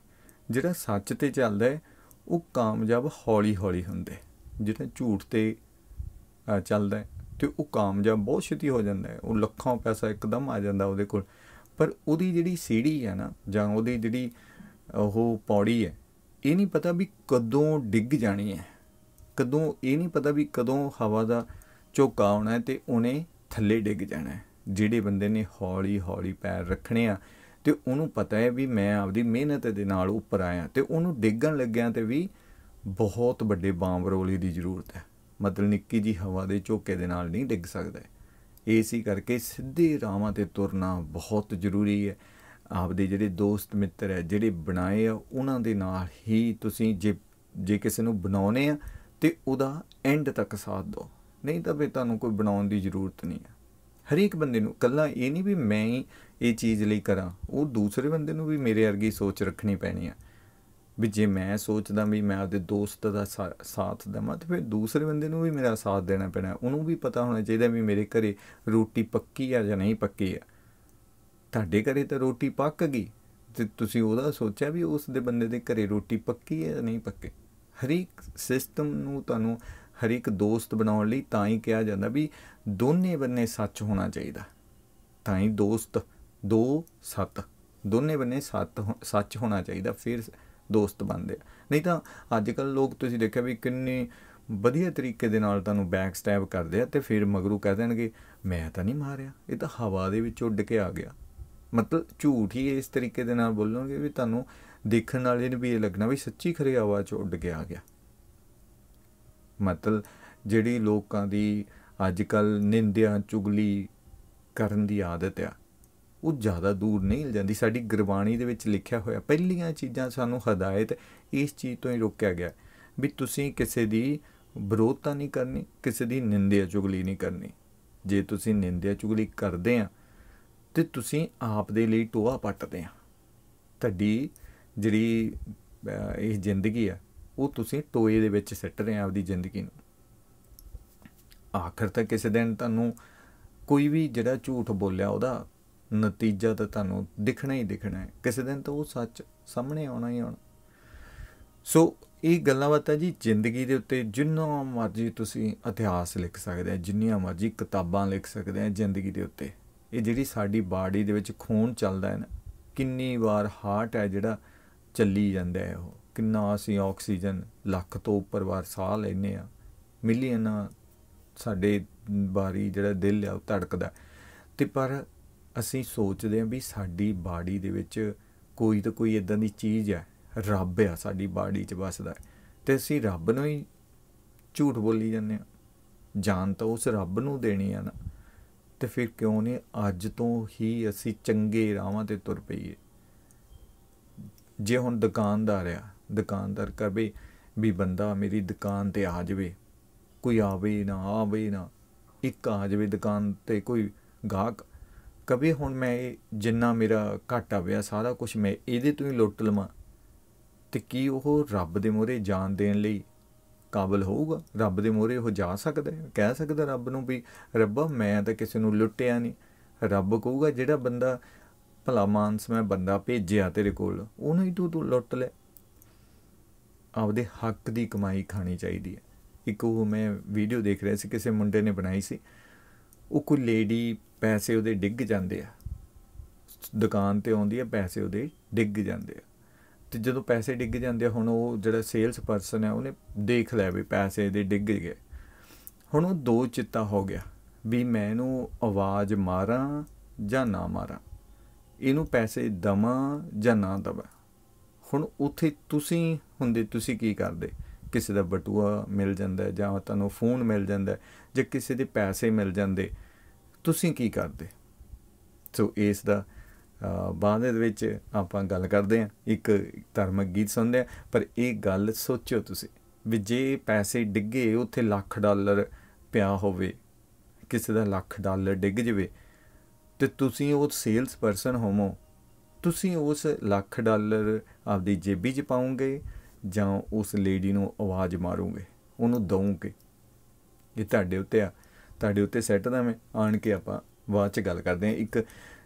ਜਿਹੜਾ ਸੱਚ ਤੇ ਚੱਲਦਾ ਹੈ ਉਹ ਕਾਮਯਾਬ ਹੌਲੀ-ਹੌਲੀ ਹੁੰਦੇ ਜਿਹੜਾ ਝੂਠ ਤੇ ਚੱਲਦਾ ਹੈ ਤੇ ਉਹ ਕਾਮਯਾਬ ਬਹੁਤ ਛੇਤੀ ਹੋ ਜਾਂਦਾ ਹੈ ਉਹ ਲੱਖਾਂ ਪੈਸਾ ਇੱਕਦਮ ਆ ਜਾਂਦਾ ਉਹਦੇ ਕੋਲ ਪਰ ਉਹਦੀ ਜਿਹੜੀ ਸੀੜੀ ਹੈ ਨਾ ਜਾਂ ਉਹਦੀ ਜਿਹੜੀ ਉਹ ਪੌੜੀ ਹੈ ਇਹ ਨਹੀਂ ਪਤਾ ਵੀ ਕਦੋਂ ਡਿੱਗ ਜਾਣੀ ਹੈ ਕਦੋਂ ਇਹ ਨਹੀਂ ਪਤਾ ਵੀ ਕਦੋਂ ਹਵਾ ਦਾ ਝੋਕਾ ਆਉਣਾ ਤੇ ਉਹਨੇ ਥੱਲੇ ਡਿੱਗ ਜਾਣਾ ਜਿਹੜੇ ਬੰਦੇ ਨੇ ਹੌਲੀ ਹੌਲੀ ਪੈਰ ਰੱਖਣੇ ਆ ਤੇ ਉਹਨੂੰ ਪਤਾ ਹੈ ਵੀ ਮੈਂ ਆਪਦੀ ਮਿਹਨਤ ਦੇ ਨਾਲ ਉੱਪਰ ਆਇਆ ਤੇ ਉਹਨੂੰ ਡਿੱਗਣ ਲੱਗਿਆਂ ਤੇ ਵੀ ਬਹੁਤ ਵੱਡੇ ਬਾਂਬਰੋਲੀ ਦੀ ਜ਼ਰੂਰਤ ਹੈ ਮਤਲਬ ਨਿੱਕੀ ਜੀ ਹਵਾ ਦੇ ਝੋਕੇ ਦੇ ਨਾਲ ਨਹੀਂ ਡਿੱਗ ਸਕਦਾ ਏਸੀ ਕਰਕੇ ਸਿੱਧੇ ਰਾਹਾਂ ਤੇ ਤੁਰਨਾ ਬਹੁਤ ਜ਼ਰੂਰੀ ਹੈ ਆਪਦੇ ਜਿਹੜੇ ਦੋਸਤ ਮਿੱਤਰ ਹੈ ਜਿਹੜੇ ਬਣਾਏ ਆ ਉਹਨਾਂ ਦੇ ਨਾਲ ਹੀ ਤੁਸੀਂ ਜੇ ਜੇ ਕਿਸੇ ਨੂੰ ਬਣਾਉਨੇ ਆ ਤੇ ਉਹਦਾ ਐਂਡ ਤੱਕ ਸਾਥ ਦਿਓ ਨਹੀਂ ਤਾਂ ਫੇ ਤੁਹਾਨੂੰ ਕੋਈ ਬਣਾਉਣ ਦੀ ਜ਼ਰੂਰਤ ਨਹੀਂ ਹੈ ਹਰੇਕ ਬੰਦੇ ਨੂੰ ਕੱਲਾ ਇਹ ਨਹੀਂ ਵੀ ਮੈਂ ਹੀ ਇਹ ਚੀਜ਼ ਲਈ ਕਰਾਂ ਉਹ ਦੂਸਰੇ ਬੰਦੇ ਨੂੰ ਵੀ ਮੇਰੇ ਵਰਗੀ ਸੋਚ ਰੱਖਣੀ ਪੈਣੀ ਆ ਵੀ ਜੇ ਮੈਂ ਸੋਚਦਾ ਵੀ ਮੈਂ ਆਪਦੇ ਦੋਸਤ ਦਾ ਸਾਥ ਦੇਵਾਂ ਤੇ ਫਿਰ ਦੂਸਰੇ ਬੰਦੇ ਨੂੰ ਵੀ ਮੇਰਾ ਸਾਥ ਦੇਣਾ ਪੈਣਾ ਉਹਨੂੰ ਵੀ ਪਤਾ ਹੋਣਾ ਚਾਹੀਦਾ ਵੀ ਮੇਰੇ ਘਰੇ ਰੋਟੀ ਪੱਕੀ ਆ ਜਾਂ ਨਹੀਂ ਪੱਕੀ ਆ ਤੁਹਾਡੇ ਘਰੇ ਤਾਂ ਰੋਟੀ ਪੱਕ ਗਈ ਤੇ ਤੁਸੀਂ ਉਹਦਾ ਸੋਚਿਆ ਵੀ ਉਸ ਦੇ ਬੰਦੇ ਦੇ ਘਰੇ ਰੋਟੀ ਪੱਕੀ ਹੈ ਜਾਂ ਨਹੀਂ ਪੱਕੀ ਹਰੇਕ ਸਿਸਟਮ ਨੂੰ ਤੁਹਾਨੂੰ ਹਰੇਕ ਦੋਸਤ ਬਣਾਉਣ ਲਈ ਤਾਂ ਹੀ ਕਿਹਾ ਜਾਂਦਾ ਵੀ ਦੋਨੇ ਬੰਨੇ ਸੱਚ ਹੋਣਾ ਚਾਹੀਦਾ ਤਾਂ ਹੀ ਦੋਸਤ 2 7 ਦੋਨੇ ਬੰਨੇ 7 ਸੱਚ ਹੋਣਾ ਚਾਹੀਦਾ ਫਿਰ ਦੋਸਤ ਬਣਦੇ ਆ ਨਹੀਂ ਤਾਂ ਅੱਜ ਕੱਲ ਲੋਕ ਤੁਸੀਂ ਦੇਖਿਆ ਵੀ ਕਿੰਨੇ ਵਧੀਆ ਤਰੀਕੇ ਦੇ ਨਾਲ ਤੁਹਾਨੂੰ ਬੈਕ ਸਟੈਬ ਕਰਦੇ ਆ ਤੇ ਫਿਰ ਮਗਰੂ ਕਹਿ ਦੇਣਗੇ ਮੈਂ ਤਾਂ ਨਹੀਂ ਮਾਰਿਆ ਇਹ ਤਾਂ ਹਵਾ ਦੇ ਵਿੱਚ ਉੱਡ ਕੇ ਆ ਗਿਆ ਮਤਲਬ ਝੂਠ ਹੀ ਇਸ ਤਰੀਕੇ ਦੇ ਨਾਲ ਬੋਲੋਗੇ ਵੀ ਤੁਹਾਨੂੰ ਦੇਖਣ ਵਾਲੇ ਨੂੰ ਵੀ ਇਹ ਲੱਗਣਾ ਵੀ ਸੱਚੀ ਖਰੇ ਹਵਾ 'ਚ ਉੱਡ ਕੇ ਆ ਗਿਆ ਮਤਲਬ ਜਿਹੜੀ ਲੋਕਾਂ ਦੀ ਅੱਜ ਕੱਲ ਨਿੰਦਿਆ ਚੁਗਲੀ ਕਰਨ ਦੀ ਆਦਤ ਆ ਉਹ ਜ਼ਿਆਦਾ ਦੂਰ ਨਹੀਂ ਜਾਂਦੀ ਸਾਡੀ ਗੁਰਬਾਣੀ ਦੇ ਵਿੱਚ ਲਿਖਿਆ ਹੋਇਆ ਪਹਿਲੀਆਂ ਚੀਜ਼ਾਂ ਸਾਨੂੰ ਹਦਾਇਤ ਇਸ ਚੀਜ਼ ਤੋਂ ਹੀ ਰੋਕਿਆ ਗਿਆ ਵੀ ਤੁਸੀਂ ਕਿਸੇ ਦੀ ਵਿਰੋਧਤਾ ਨਹੀਂ ਕਰਨੀ ਕਿਸੇ ਦੀ ਨਿੰਦਿਆ ਚੁਗਲੀ ਨਹੀਂ ਕਰਨੀ ਜੇ ਤੁਸੀਂ ਨਿੰਦਿਆ ਚੁਗਲੀ ਕਰਦੇ ਆ ਤੇ ਤੁਸੀਂ ਆਪ ਦੇ ਲਈ ਟੋਆ ਪੱਟਦੇ ਆ ਤੁਹਾਡੀ ਜਿਹੜੀ ਇਹ ਜ਼ਿੰਦਗੀ ਆ ਉਹ ਤੁਸੀਂ ਟੋਏ ਦੇ ਵਿੱਚ ਸਿੱਟ ਰਹੇ ਆ ਆਪਦੀ ਜ਼ਿੰਦਗੀ ਨੂੰ ਆਖਰ ਤੱਕ ਕਿਸੇ ਦਿਨ ਤੁਹਾਨੂੰ ਕੋਈ ਵੀ ਜਿਹੜਾ ਝੂਠ ਬੋਲਿਆ ਉਹਦਾ ਨਤੀਜਾ ਤਾਂ ਤੁਹਾਨੂੰ ਦਿਖਣਾ ਹੀ ਦਿਖਣਾ ਹੈ ਕਿਸੇ ਦਿਨ ਤਾਂ ਉਹ ਸੱਚ ਸਾਹਮਣੇ ਆਉਣਾ ਹੀ ਆਉਣਾ ਸੋ ਇਹ ਗੱਲਾਂ ਬਾਤਾਂ ਜੀ ਜ਼ਿੰਦਗੀ ਦੇ ਉੱਤੇ ਜਿੰਨਾ ਮਰਜ਼ੀ ਤੁਸੀਂ ਇਤਿਹਾਸ ਲਿਖ ਸਕਦੇ ਆ ਜਿੰਨੀਆਂ ਮਰਜ਼ੀ ਕਿਤਾਬਾਂ ਲਿਖ ਸਕਦੇ ਆ ਜ਼ਿੰਦਗੀ ਦੇ ਉੱਤੇ ਇਹ ਜਿਹੜੀ ਸਾਡੀ ਬਾਡੀ ਦੇ ਵਿੱਚ ਖੂਨ ਚੱਲਦਾ ਹੈ ਨਾ ਕਿੰਨੀ ਵਾਰ ਹਾਰਟ ਹੈ ਜਿਹੜਾ ਚੱਲੀ ਜਾਂਦਾ ਹੈ ਉਹ ਕਿੰਨਾ ਅਸੀਂ ਆਕਸੀਜਨ ਲੱਖ ਤੋਂ ਉੱਪਰ ਵਾਰ ਸਾਹ ਲੈਨੇ ਆ ਮਿਲੀਅਨ ਸਾਡੇ ਬਾਰੀ ਜਿਹੜਾ ਦਿਲ ਆ ਉਹ ਧੜਕਦਾ ਤੇ ਪਰ ਅਸੀਂ ਸੋਚਦੇ ਹਾਂ ਵੀ ਸਾਡੀ ਬਾਡੀ ਦੇ ਵਿੱਚ ਕੋਈ ਤਾਂ ਕੋਈ ਇਦਾਂ ਦੀ ਚੀਜ਼ ਹੈ ਰੱਬ ਆ ਸਾਡੀ ਬਾਡੀ 'ਚ ਵਸਦਾ ਤੇ ਅਸੀਂ ਰੱਬ ਨੂੰ ਹੀ ਝੂਠ ਬੋਲੀ ਜਾਂਦੇ ਹਾਂ ਜਾਨ ਤਾਂ ਉਸ ਰੱਬ ਨੂੰ ਦੇਣੀ ਆ ਨਾ ਤੇ ਫਿਰ ਕਿਉਂ ਨਹੀਂ ਅੱਜ ਤੋਂ ਹੀ ਅਸੀਂ ਚੰਗੇ ਰਾਵਾਂ ਤੇ ਤੁਰ ਪਈਏ ਜੇ ਹੁਣ ਦੁਕਾਨਦਾਰ ਆ ਦੁਕਾਨਦਾਰ ਕਰਵੇ ਵੀ ਬੰਦਾ ਮੇਰੀ ਦੁਕਾਨ ਤੇ ਆ ਜਾਵੇ ਕੋਈ ਆਵੇ ਨਾ ਆਵੇ ਨਾ ਇੱਕ ਆ ਜਾਵੇ ਦੁਕਾਨ ਤੇ ਕੋਈ ਗਾਹਕ ਕਵੀ ਹੁਣ ਮੈਂ ਇਹ ਜਿੰਨਾ ਮੇਰਾ ਘਾਟਾ ਪਿਆ ਸਾਰਾ ਕੁਝ ਮੈਂ ਇਹਦੇ ਤੋਂ ਹੀ ਲੁੱਟ ਲਵਾਂ ਤੇ ਕੀ ਉਹ ਰੱਬ ਦੇ ਮੋਹਰੇ ਜਾਨ ਦੇਣ ਲਈ ਕਾਬਲ ਹੋਊਗਾ ਰੱਬ ਦੇ ਮੋਹਰੇ ਉਹ ਜਾ ਸਕਦਾ ਹੈ ਕਹਿ ਸਕਦਾ ਰੱਬ ਨੂੰ ਵੀ ਰੱਬਾ ਮੈਂ ਤਾਂ ਕਿਸੇ ਨੂੰ ਲੁੱਟਿਆ ਨਹੀਂ ਰੱਬ ਕਹੂਗਾ ਜਿਹੜਾ ਬੰਦਾ ਭਲਾ ਮਾਨਸ ਮੈਂ ਬੰਦਾ ਭੇਜਿਆ ਤੇਰੇ ਕੋਲ ਉਹਨੂੰ ਹੀ ਤੂੰ ਤੂੰ ਲੁੱਟ ਲੈ ਆਪਦੇ ਹੱਕ ਦੀ ਕਮਾਈ ਖਾਣੀ ਚਾਹੀਦੀ ਹੈ ਇੱਕ ਉਹ ਮੈਂ ਵੀਡੀਓ ਦੇਖ ਰਿਹਾ ਸੀ ਕਿਸੇ ਮੁੰਡੇ ਨੇ ਬਣਾਈ ਸੀ ਉਹ ਕੋਈ ਲੇਡੀ ਪੈਸੇ ਉਹਦੇ ਡਿੱਗ ਜਾਂਦੇ ਆ ਦੁਕਾਨ ਤੇ ਆਉਂਦੀ ਆ ਪੈਸੇ ਉਹਦੇ ਡਿੱਗ ਜਾਂਦੇ ਆ ਤੇ ਜਦੋਂ ਪੈਸੇ ਡਿੱਗ ਜਾਂਦੇ ਆ ਹੁਣ ਉਹ ਜਿਹੜਾ ਸੇਲਸ ਪਰਸਨ ਹੈ ਉਹਨੇ ਦੇਖ ਲਿਆ ਵੀ ਪੈਸੇ ਦੇ ਡਿੱਗ ਗਏ ਹੁਣ ਉਹ ਦੋ ਚਿੱਤਾ ਹੋ ਗਿਆ ਵੀ ਮੈਂ ਇਹਨੂੰ ਆਵਾਜ਼ ਮਾਰਾਂ ਜਾਂ ਨਾ ਮਾਰਾਂ ਇਹਨੂੰ ਪੈਸੇ ਦਵਾਂ ਜਾਂ ਨਾ ਦਵਾਂ ਹੁਣ ਉੱਥੇ ਤੁਸੀਂ ਹੁੰਦੇ ਤੁਸੀਂ ਕੀ ਕਰਦੇ ਕਿਸੇ ਦਾ ਬਟੂਆ ਮਿਲ ਜਾਂਦਾ ਜਾਂ ਤੁਹਾਨੂੰ ਫੋਨ ਮਿਲ ਜਾਂਦਾ ਜੇ ਕਿਸੇ ਦੇ ਪੈਸੇ ਮਿਲ ਜਾਂਦੇ ਤੁਸੀਂ ਕੀ ਕਰਦੇ ਸੋ ਇਸ ਦਾ ਬਾਅਦ ਦੇ ਵਿੱਚ ਆਪਾਂ ਗੱਲ ਕਰਦੇ ਹਾਂ ਇੱਕ ਧਾਰਮਿਕ ਗੀਤ ਸੁਣਦੇ ਹਾਂ ਪਰ ਇਹ ਗੱਲ ਸੋਚਿਓ ਤੁਸੀਂ ਵੀ ਜੇ ਪੈਸੇ ਡਿੱਗੇ ਉੱਥੇ ਲੱਖ ਡਾਲਰ ਪਿਆ ਹੋਵੇ ਕਿਸੇ ਦਾ ਲੱਖ ਡਾਲਰ ਡਿੱਗ ਜਵੇ ਤੇ ਤੁਸੀਂ ਉਹ ਸੇਲਸ ਪਰਸਨ ਹੋਵੋ ਤੁਸੀਂ ਉਸ ਲੱਖ ਡਾਲਰ ਆਪਦੀ ਜੇਬੀ 'ਚ ਪਾਉਂਗੇ ਜਾਂ ਉਸ ਲੇਡੀ ਨੂੰ ਆਵਾਜ਼ ਮਾਰੂਗੇ ਉਹਨੂੰ ਦਊਂਗੇ ਇਹ ਤੁਹਾਡੇ ਉੱਤੇ ਆ ਤੁਹਾਡੇ ਉੱਤੇ ਸੈੱਟ ਦਾ ਮੈਂ ਆਣ ਕੇ ਆਪਾਂ ਬਾਅਦ ਚ ਗੱਲ ਕਰਦੇ ਆ ਇੱਕ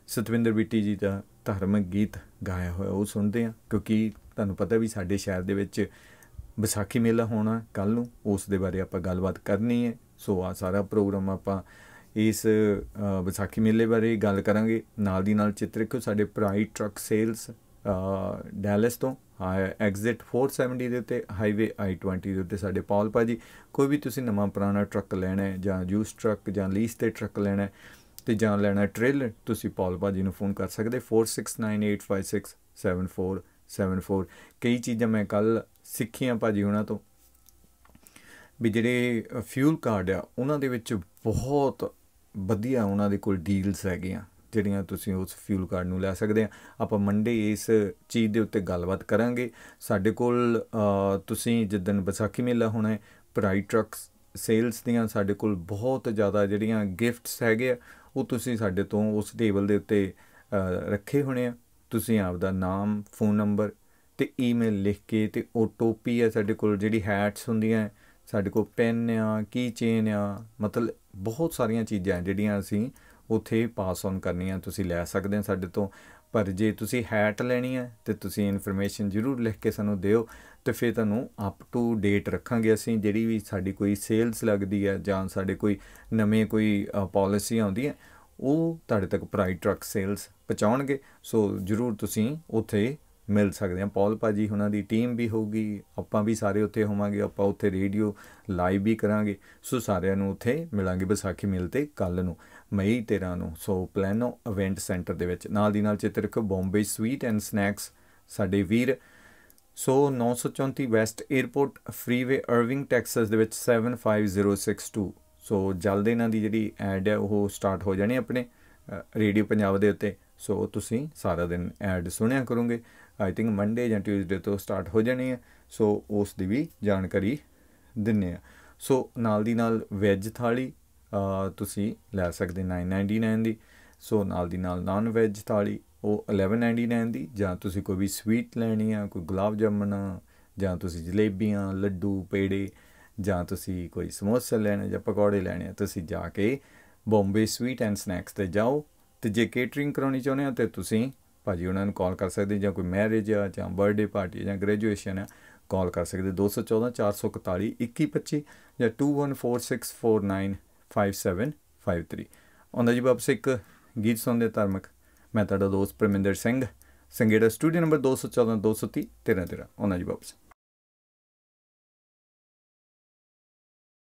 ਸਤਵਿੰਦਰ ਬਿੱਟੀ ਜੀ ਦਾ ਧਾਰਮਿਕ ਗੀਤ ਗਾਇਆ ਹੋਇਆ ਉਹ ਸੁਣਦੇ ਆ ਕਿਉਂਕਿ ਤੁਹਾਨੂੰ ਪਤਾ ਵੀ ਸਾਡੇ ਸ਼ਹਿਰ ਦੇ ਵਿੱਚ ਵਿਸਾਖੀ ਮੇਲਾ ਹੋਣਾ ਕੱਲ ਨੂੰ ਉਸ ਦੇ ਬਾਰੇ ਆਪਾਂ ਗੱਲਬਾਤ ਕਰਨੀ ਹੈ ਸੋ ਆ ਸਾਰਾ ਪ੍ਰੋਗਰਾਮ ਆਪਾਂ ਇਸ ਵਿਸਾਖੀ ਮੇਲੇ ਬਾਰੇ ਗੱਲ ਕਰਾਂਗੇ ਨਾਲ ਦੀ ਨਾਲ ਚਿੱਤਰਕੋ ਸਾਡੇ ਪ੍ਰਾਈ ਟਰੱਕ ਸੇਲਸ ਡੈਲਸ ਤੋਂ ਐਗਜ਼ਿਟ 470 ਦੇ ਉੱਤੇ ਹਾਈਵੇ I20 ਦੇ ਉੱਤੇ ਸਾਡੇ ਪਾਲ ਭਾਜੀ ਕੋਈ ਵੀ ਤੁਸੀਂ ਨਵਾਂ ਪੁਰਾਣਾ ਟਰੱਕ ਲੈਣਾ ਹੈ ਜਾਂ ਯੂਸ ਟਰੱਕ ਜਾਂ ਲੀਸ ਤੇ ਟਰੱਕ ਲੈਣਾ ਹੈ ਤੇ ਜਾਂ ਲੈਣਾ ਟ੍ਰੇਲਰ ਤੁਸੀਂ ਪਾਲ ਭਾਜੀ ਨੂੰ ਫੋਨ ਕਰ ਸਕਦੇ 4698567474 ਕਈ ਚੀਜ਼ਾਂ ਮੈਂ ਕੱਲ ਸਿੱਖੀਆਂ ਭਾਜੀ ਉਹਨਾਂ ਤੋਂ ਵੀ ਜਿਹੜੇ ਫਿਊਲ ਕਾਰਡ ਆ ਉਹਨਾਂ ਦੇ ਵਿੱਚ ਬਹੁਤ ਵਧੀਆ ਉਹਨਾਂ ਦੇ ਕੋਲ ਡੀਲਸ ਹੈਗੀਆਂ ਜਿਹੜੀਆਂ ਤੁਸੀਂ ਉਸ ਫਿਊਲ ਕਾਰਡ ਨੂੰ ਲੈ ਸਕਦੇ ਆ ਆਪਾਂ ਮੰਡੇ ਇਸ ਚੀਜ਼ ਦੇ ਉੱਤੇ ਗੱਲਬਾਤ ਕਰਾਂਗੇ ਸਾਡੇ ਕੋਲ ਤੁਸੀਂ ਜਿੱਦਨ ਵਿਸਾਖੀ ਮੇਲਾ ਹੋਣਾ ਹੈ ਪ੍ਰਾਈ ਟਰੱਕਸ ਸੇਲਸ ਦੀਆਂ ਸਾਡੇ ਕੋਲ ਬਹੁਤ ਜ਼ਿਆਦਾ ਜਿਹੜੀਆਂ ਗਿਫਟਸ ਹੈਗੇ ਆ ਉਹ ਤੁਸੀਂ ਸਾਡੇ ਤੋਂ ਉਸ ਟੇਬਲ ਦੇ ਉੱਤੇ ਰੱਖੇ ਹੋਣੇ ਆ ਤੁਸੀਂ ਆਪ ਦਾ ਨਾਮ ਫੋਨ ਨੰਬਰ ਤੇ ਈਮੇਲ ਲਿਖ ਕੇ ਤੇ ਉਹ ਟੋਪੀ ਆ ਸਾਡੇ ਕੋਲ ਜਿਹੜੀ ਹੈਟਸ ਹੁੰਦੀਆਂ ਸਾਡੇ ਕੋਲ ਪੈਨ ਆ ਕੀ ਚੇਨ ਆ ਮਤਲਬ ਬਹੁਤ ਸਾਰੀਆਂ ਚੀਜ਼ਾਂ ਜਿਹੜੀਆਂ ਅਸੀਂ ਉੱਥੇ ਪਾਸ ਔਨ ਕਰਨੀ ਆ ਤੁਸੀਂ ਲੈ ਸਕਦੇ ਹੋ ਸਾਡੇ ਤੋਂ ਪਰ ਜੇ ਤੁਸੀਂ ਹੈਟ ਲੈਣੀ ਹੈ ਤੇ ਤੁਸੀਂ ਇਨਫੋਰਮੇਸ਼ਨ ਜ਼ਰੂਰ ਲਿਖ ਕੇ ਸਾਨੂੰ ਦਿਓ ਤੇ ਫਿਰ ਤੁਹਾਨੂੰ ਅਪ ਟੂ ਡੇਟ ਰੱਖਾਂਗੇ ਅਸੀਂ ਜਿਹੜੀ ਵੀ ਸਾਡੀ ਕੋਈ ਸੇਲਸ ਲੱਗਦੀ ਹੈ ਜਾਂ ਸਾਡੇ ਕੋਈ ਨਵੇਂ ਕੋਈ ਪਾਲਿਸੀ ਆਉਂਦੀ ਹੈ ਉਹ ਤੁਹਾਡੇ ਤੱਕ ਪ੍ਰਾਈ ਟਰੱਕ ਸੇਲਸ ਪਹੁੰਚਾਉਣਗੇ ਸੋ ਜ਼ਰੂਰ ਤੁਸੀਂ ਉੱਥੇ ਮਿਲ ਸਕਦੇ ਆ ਪੌਲ ਭਾਜੀ ਉਹਨਾਂ ਦੀ ਟੀਮ ਵੀ ਹੋਊਗੀ ਆਪਾਂ ਵੀ ਸਾਰੇ ਉੱਥੇ ਹੋਵਾਂਗੇ ਆਪਾਂ ਉੱਥੇ ਰੇਡੀਓ ਲਾਈਵ ਵੀ ਕਰਾਂਗੇ ਸੋ ਸਾਰਿਆਂ ਨੂੰ ਉੱਥੇ ਮਿਲਾਂਗੇ ਵਿਸਾਖੀ ਮੇਲ ਤੇ ਕੱਲ ਨੂੰ ਮਈ 13 ਨੂੰ ਸੋ ਪਲੈਨੋ ਇਵੈਂਟ ਸੈਂਟਰ ਦੇ ਵਿੱਚ ਨਾਲ ਦੀ ਨਾਲ ਚਿੱਤਰ ਰੱਖੋ ਬੰਬੇ ਸਵੀਟ ਐਂਡ ਸਨੈਕਸ ਸਾਡੇ ਵੀਰ ਸੋ 934 West Airport Freeway Irving Texas ਦੇ ਵਿੱਚ 75062 ਸੋ ਜਲਦ ਇਹਨਾਂ ਦੀ ਜਿਹੜੀ ਐਡ ਹੈ ਉਹ ਸਟਾਰਟ ਹੋ ਜਾਣੀ ਆਪਣੇ ਰੇਡੀਓ ਪੰਜਾਬ ਦੇ ਉੱਤੇ ਸੋ ਤੁਸੀਂ ਸਾਰਾ ਦਿਨ ਐਡ ਸੁਣਿਆ ਕਰੋਗੇ ਆਈ ਥਿੰਕ ਮੰਡੇ ਜਾਂ ਟਿਊਜ਼ਡੇ ਤੋਂ ਸਟਾਰਟ ਹੋ ਜਾਣੀ ਹੈ ਸੋ ਉਸ ਦੀ ਵੀ ਜਾਣਕਾਰੀ ਦਿੰਨੇ ਆ ਸੋ ਨਾਲ ਦੀ ਨਾਲ ਵੈਜ ਥਾਲੀ ਤੁਸੀਂ ਲੈ ਸਕਦੇ 999 ਦੀ ਸੋ ਨਾਲ ਦੀ ਨਾਲ ਨਾਨ ਵੈਜ ਥਾਲੀ ਉਹ 1199 ਦੀ ਜਾਂ ਤੁਸੀਂ ਕੋਈ ਵੀ ਸਵੀਟ ਲੈਣੀ ਆ ਕੋਈ ਗੁਲਾਬ ਜਾਮਣ ਜਾਂ ਤੁਸੀਂ ਜਲੇਬੀਆਂ ਲੱਡੂ ਪੇੜੇ ਜਾਂ ਤੁਸੀਂ ਕੋਈ ਸਮੋਸੇ ਲੈਣੇ ਜਾਂ ਪਕੌੜੇ ਲੈਣੇ ਤੁਸੀਂ ਜਾ ਕੇ ਬੰਬੇ ਸਵੀਟ ਐਂਡ ਸਨੈਕਸ ਤੇ ਜਾਓ ਤੇ ਜੇ ਕੇਟਰਿੰਗ ਕਰਾਉਣੀ ਚਾਹੁੰਦੇ ਹੋ ਤੇ ਤੁਸੀਂ ਭਾਜੀ ਉਹਨਾਂ ਨੂੰ ਕਾਲ ਕਰ ਸਕਦੇ ਜਾਂ ਕੋਈ ਮੈਰਿਜ ਆ ਜਾਂ ਬਰਥਡੇ ਪਾਰਟੀ ਜਾਂ ਗ੍ਰੈਜੂਏਸ਼ਨ ਆ ਕਾਲ ਕਰ ਸਕਦੇ 214 441 2125 ਜਾਂ 214649 5753 ਆਉਂਦਾ ਜੀ ਵਾਪਸ ਇੱਕ ਗੀਤ ਸੁਣਦੇ ਧਾਰਮਿਕ ਮੈਂ ਤੁਹਾਡਾ ਦੋਸਤ ਪ੍ਰਮਿੰਦਰ ਸਿੰਘ ਸੰਗੇੜਾ ਸਟੂਡੀਓ ਨੰਬਰ 214 230 13 13 ਆਉਂਦਾ ਜੀ ਵਾਪਸ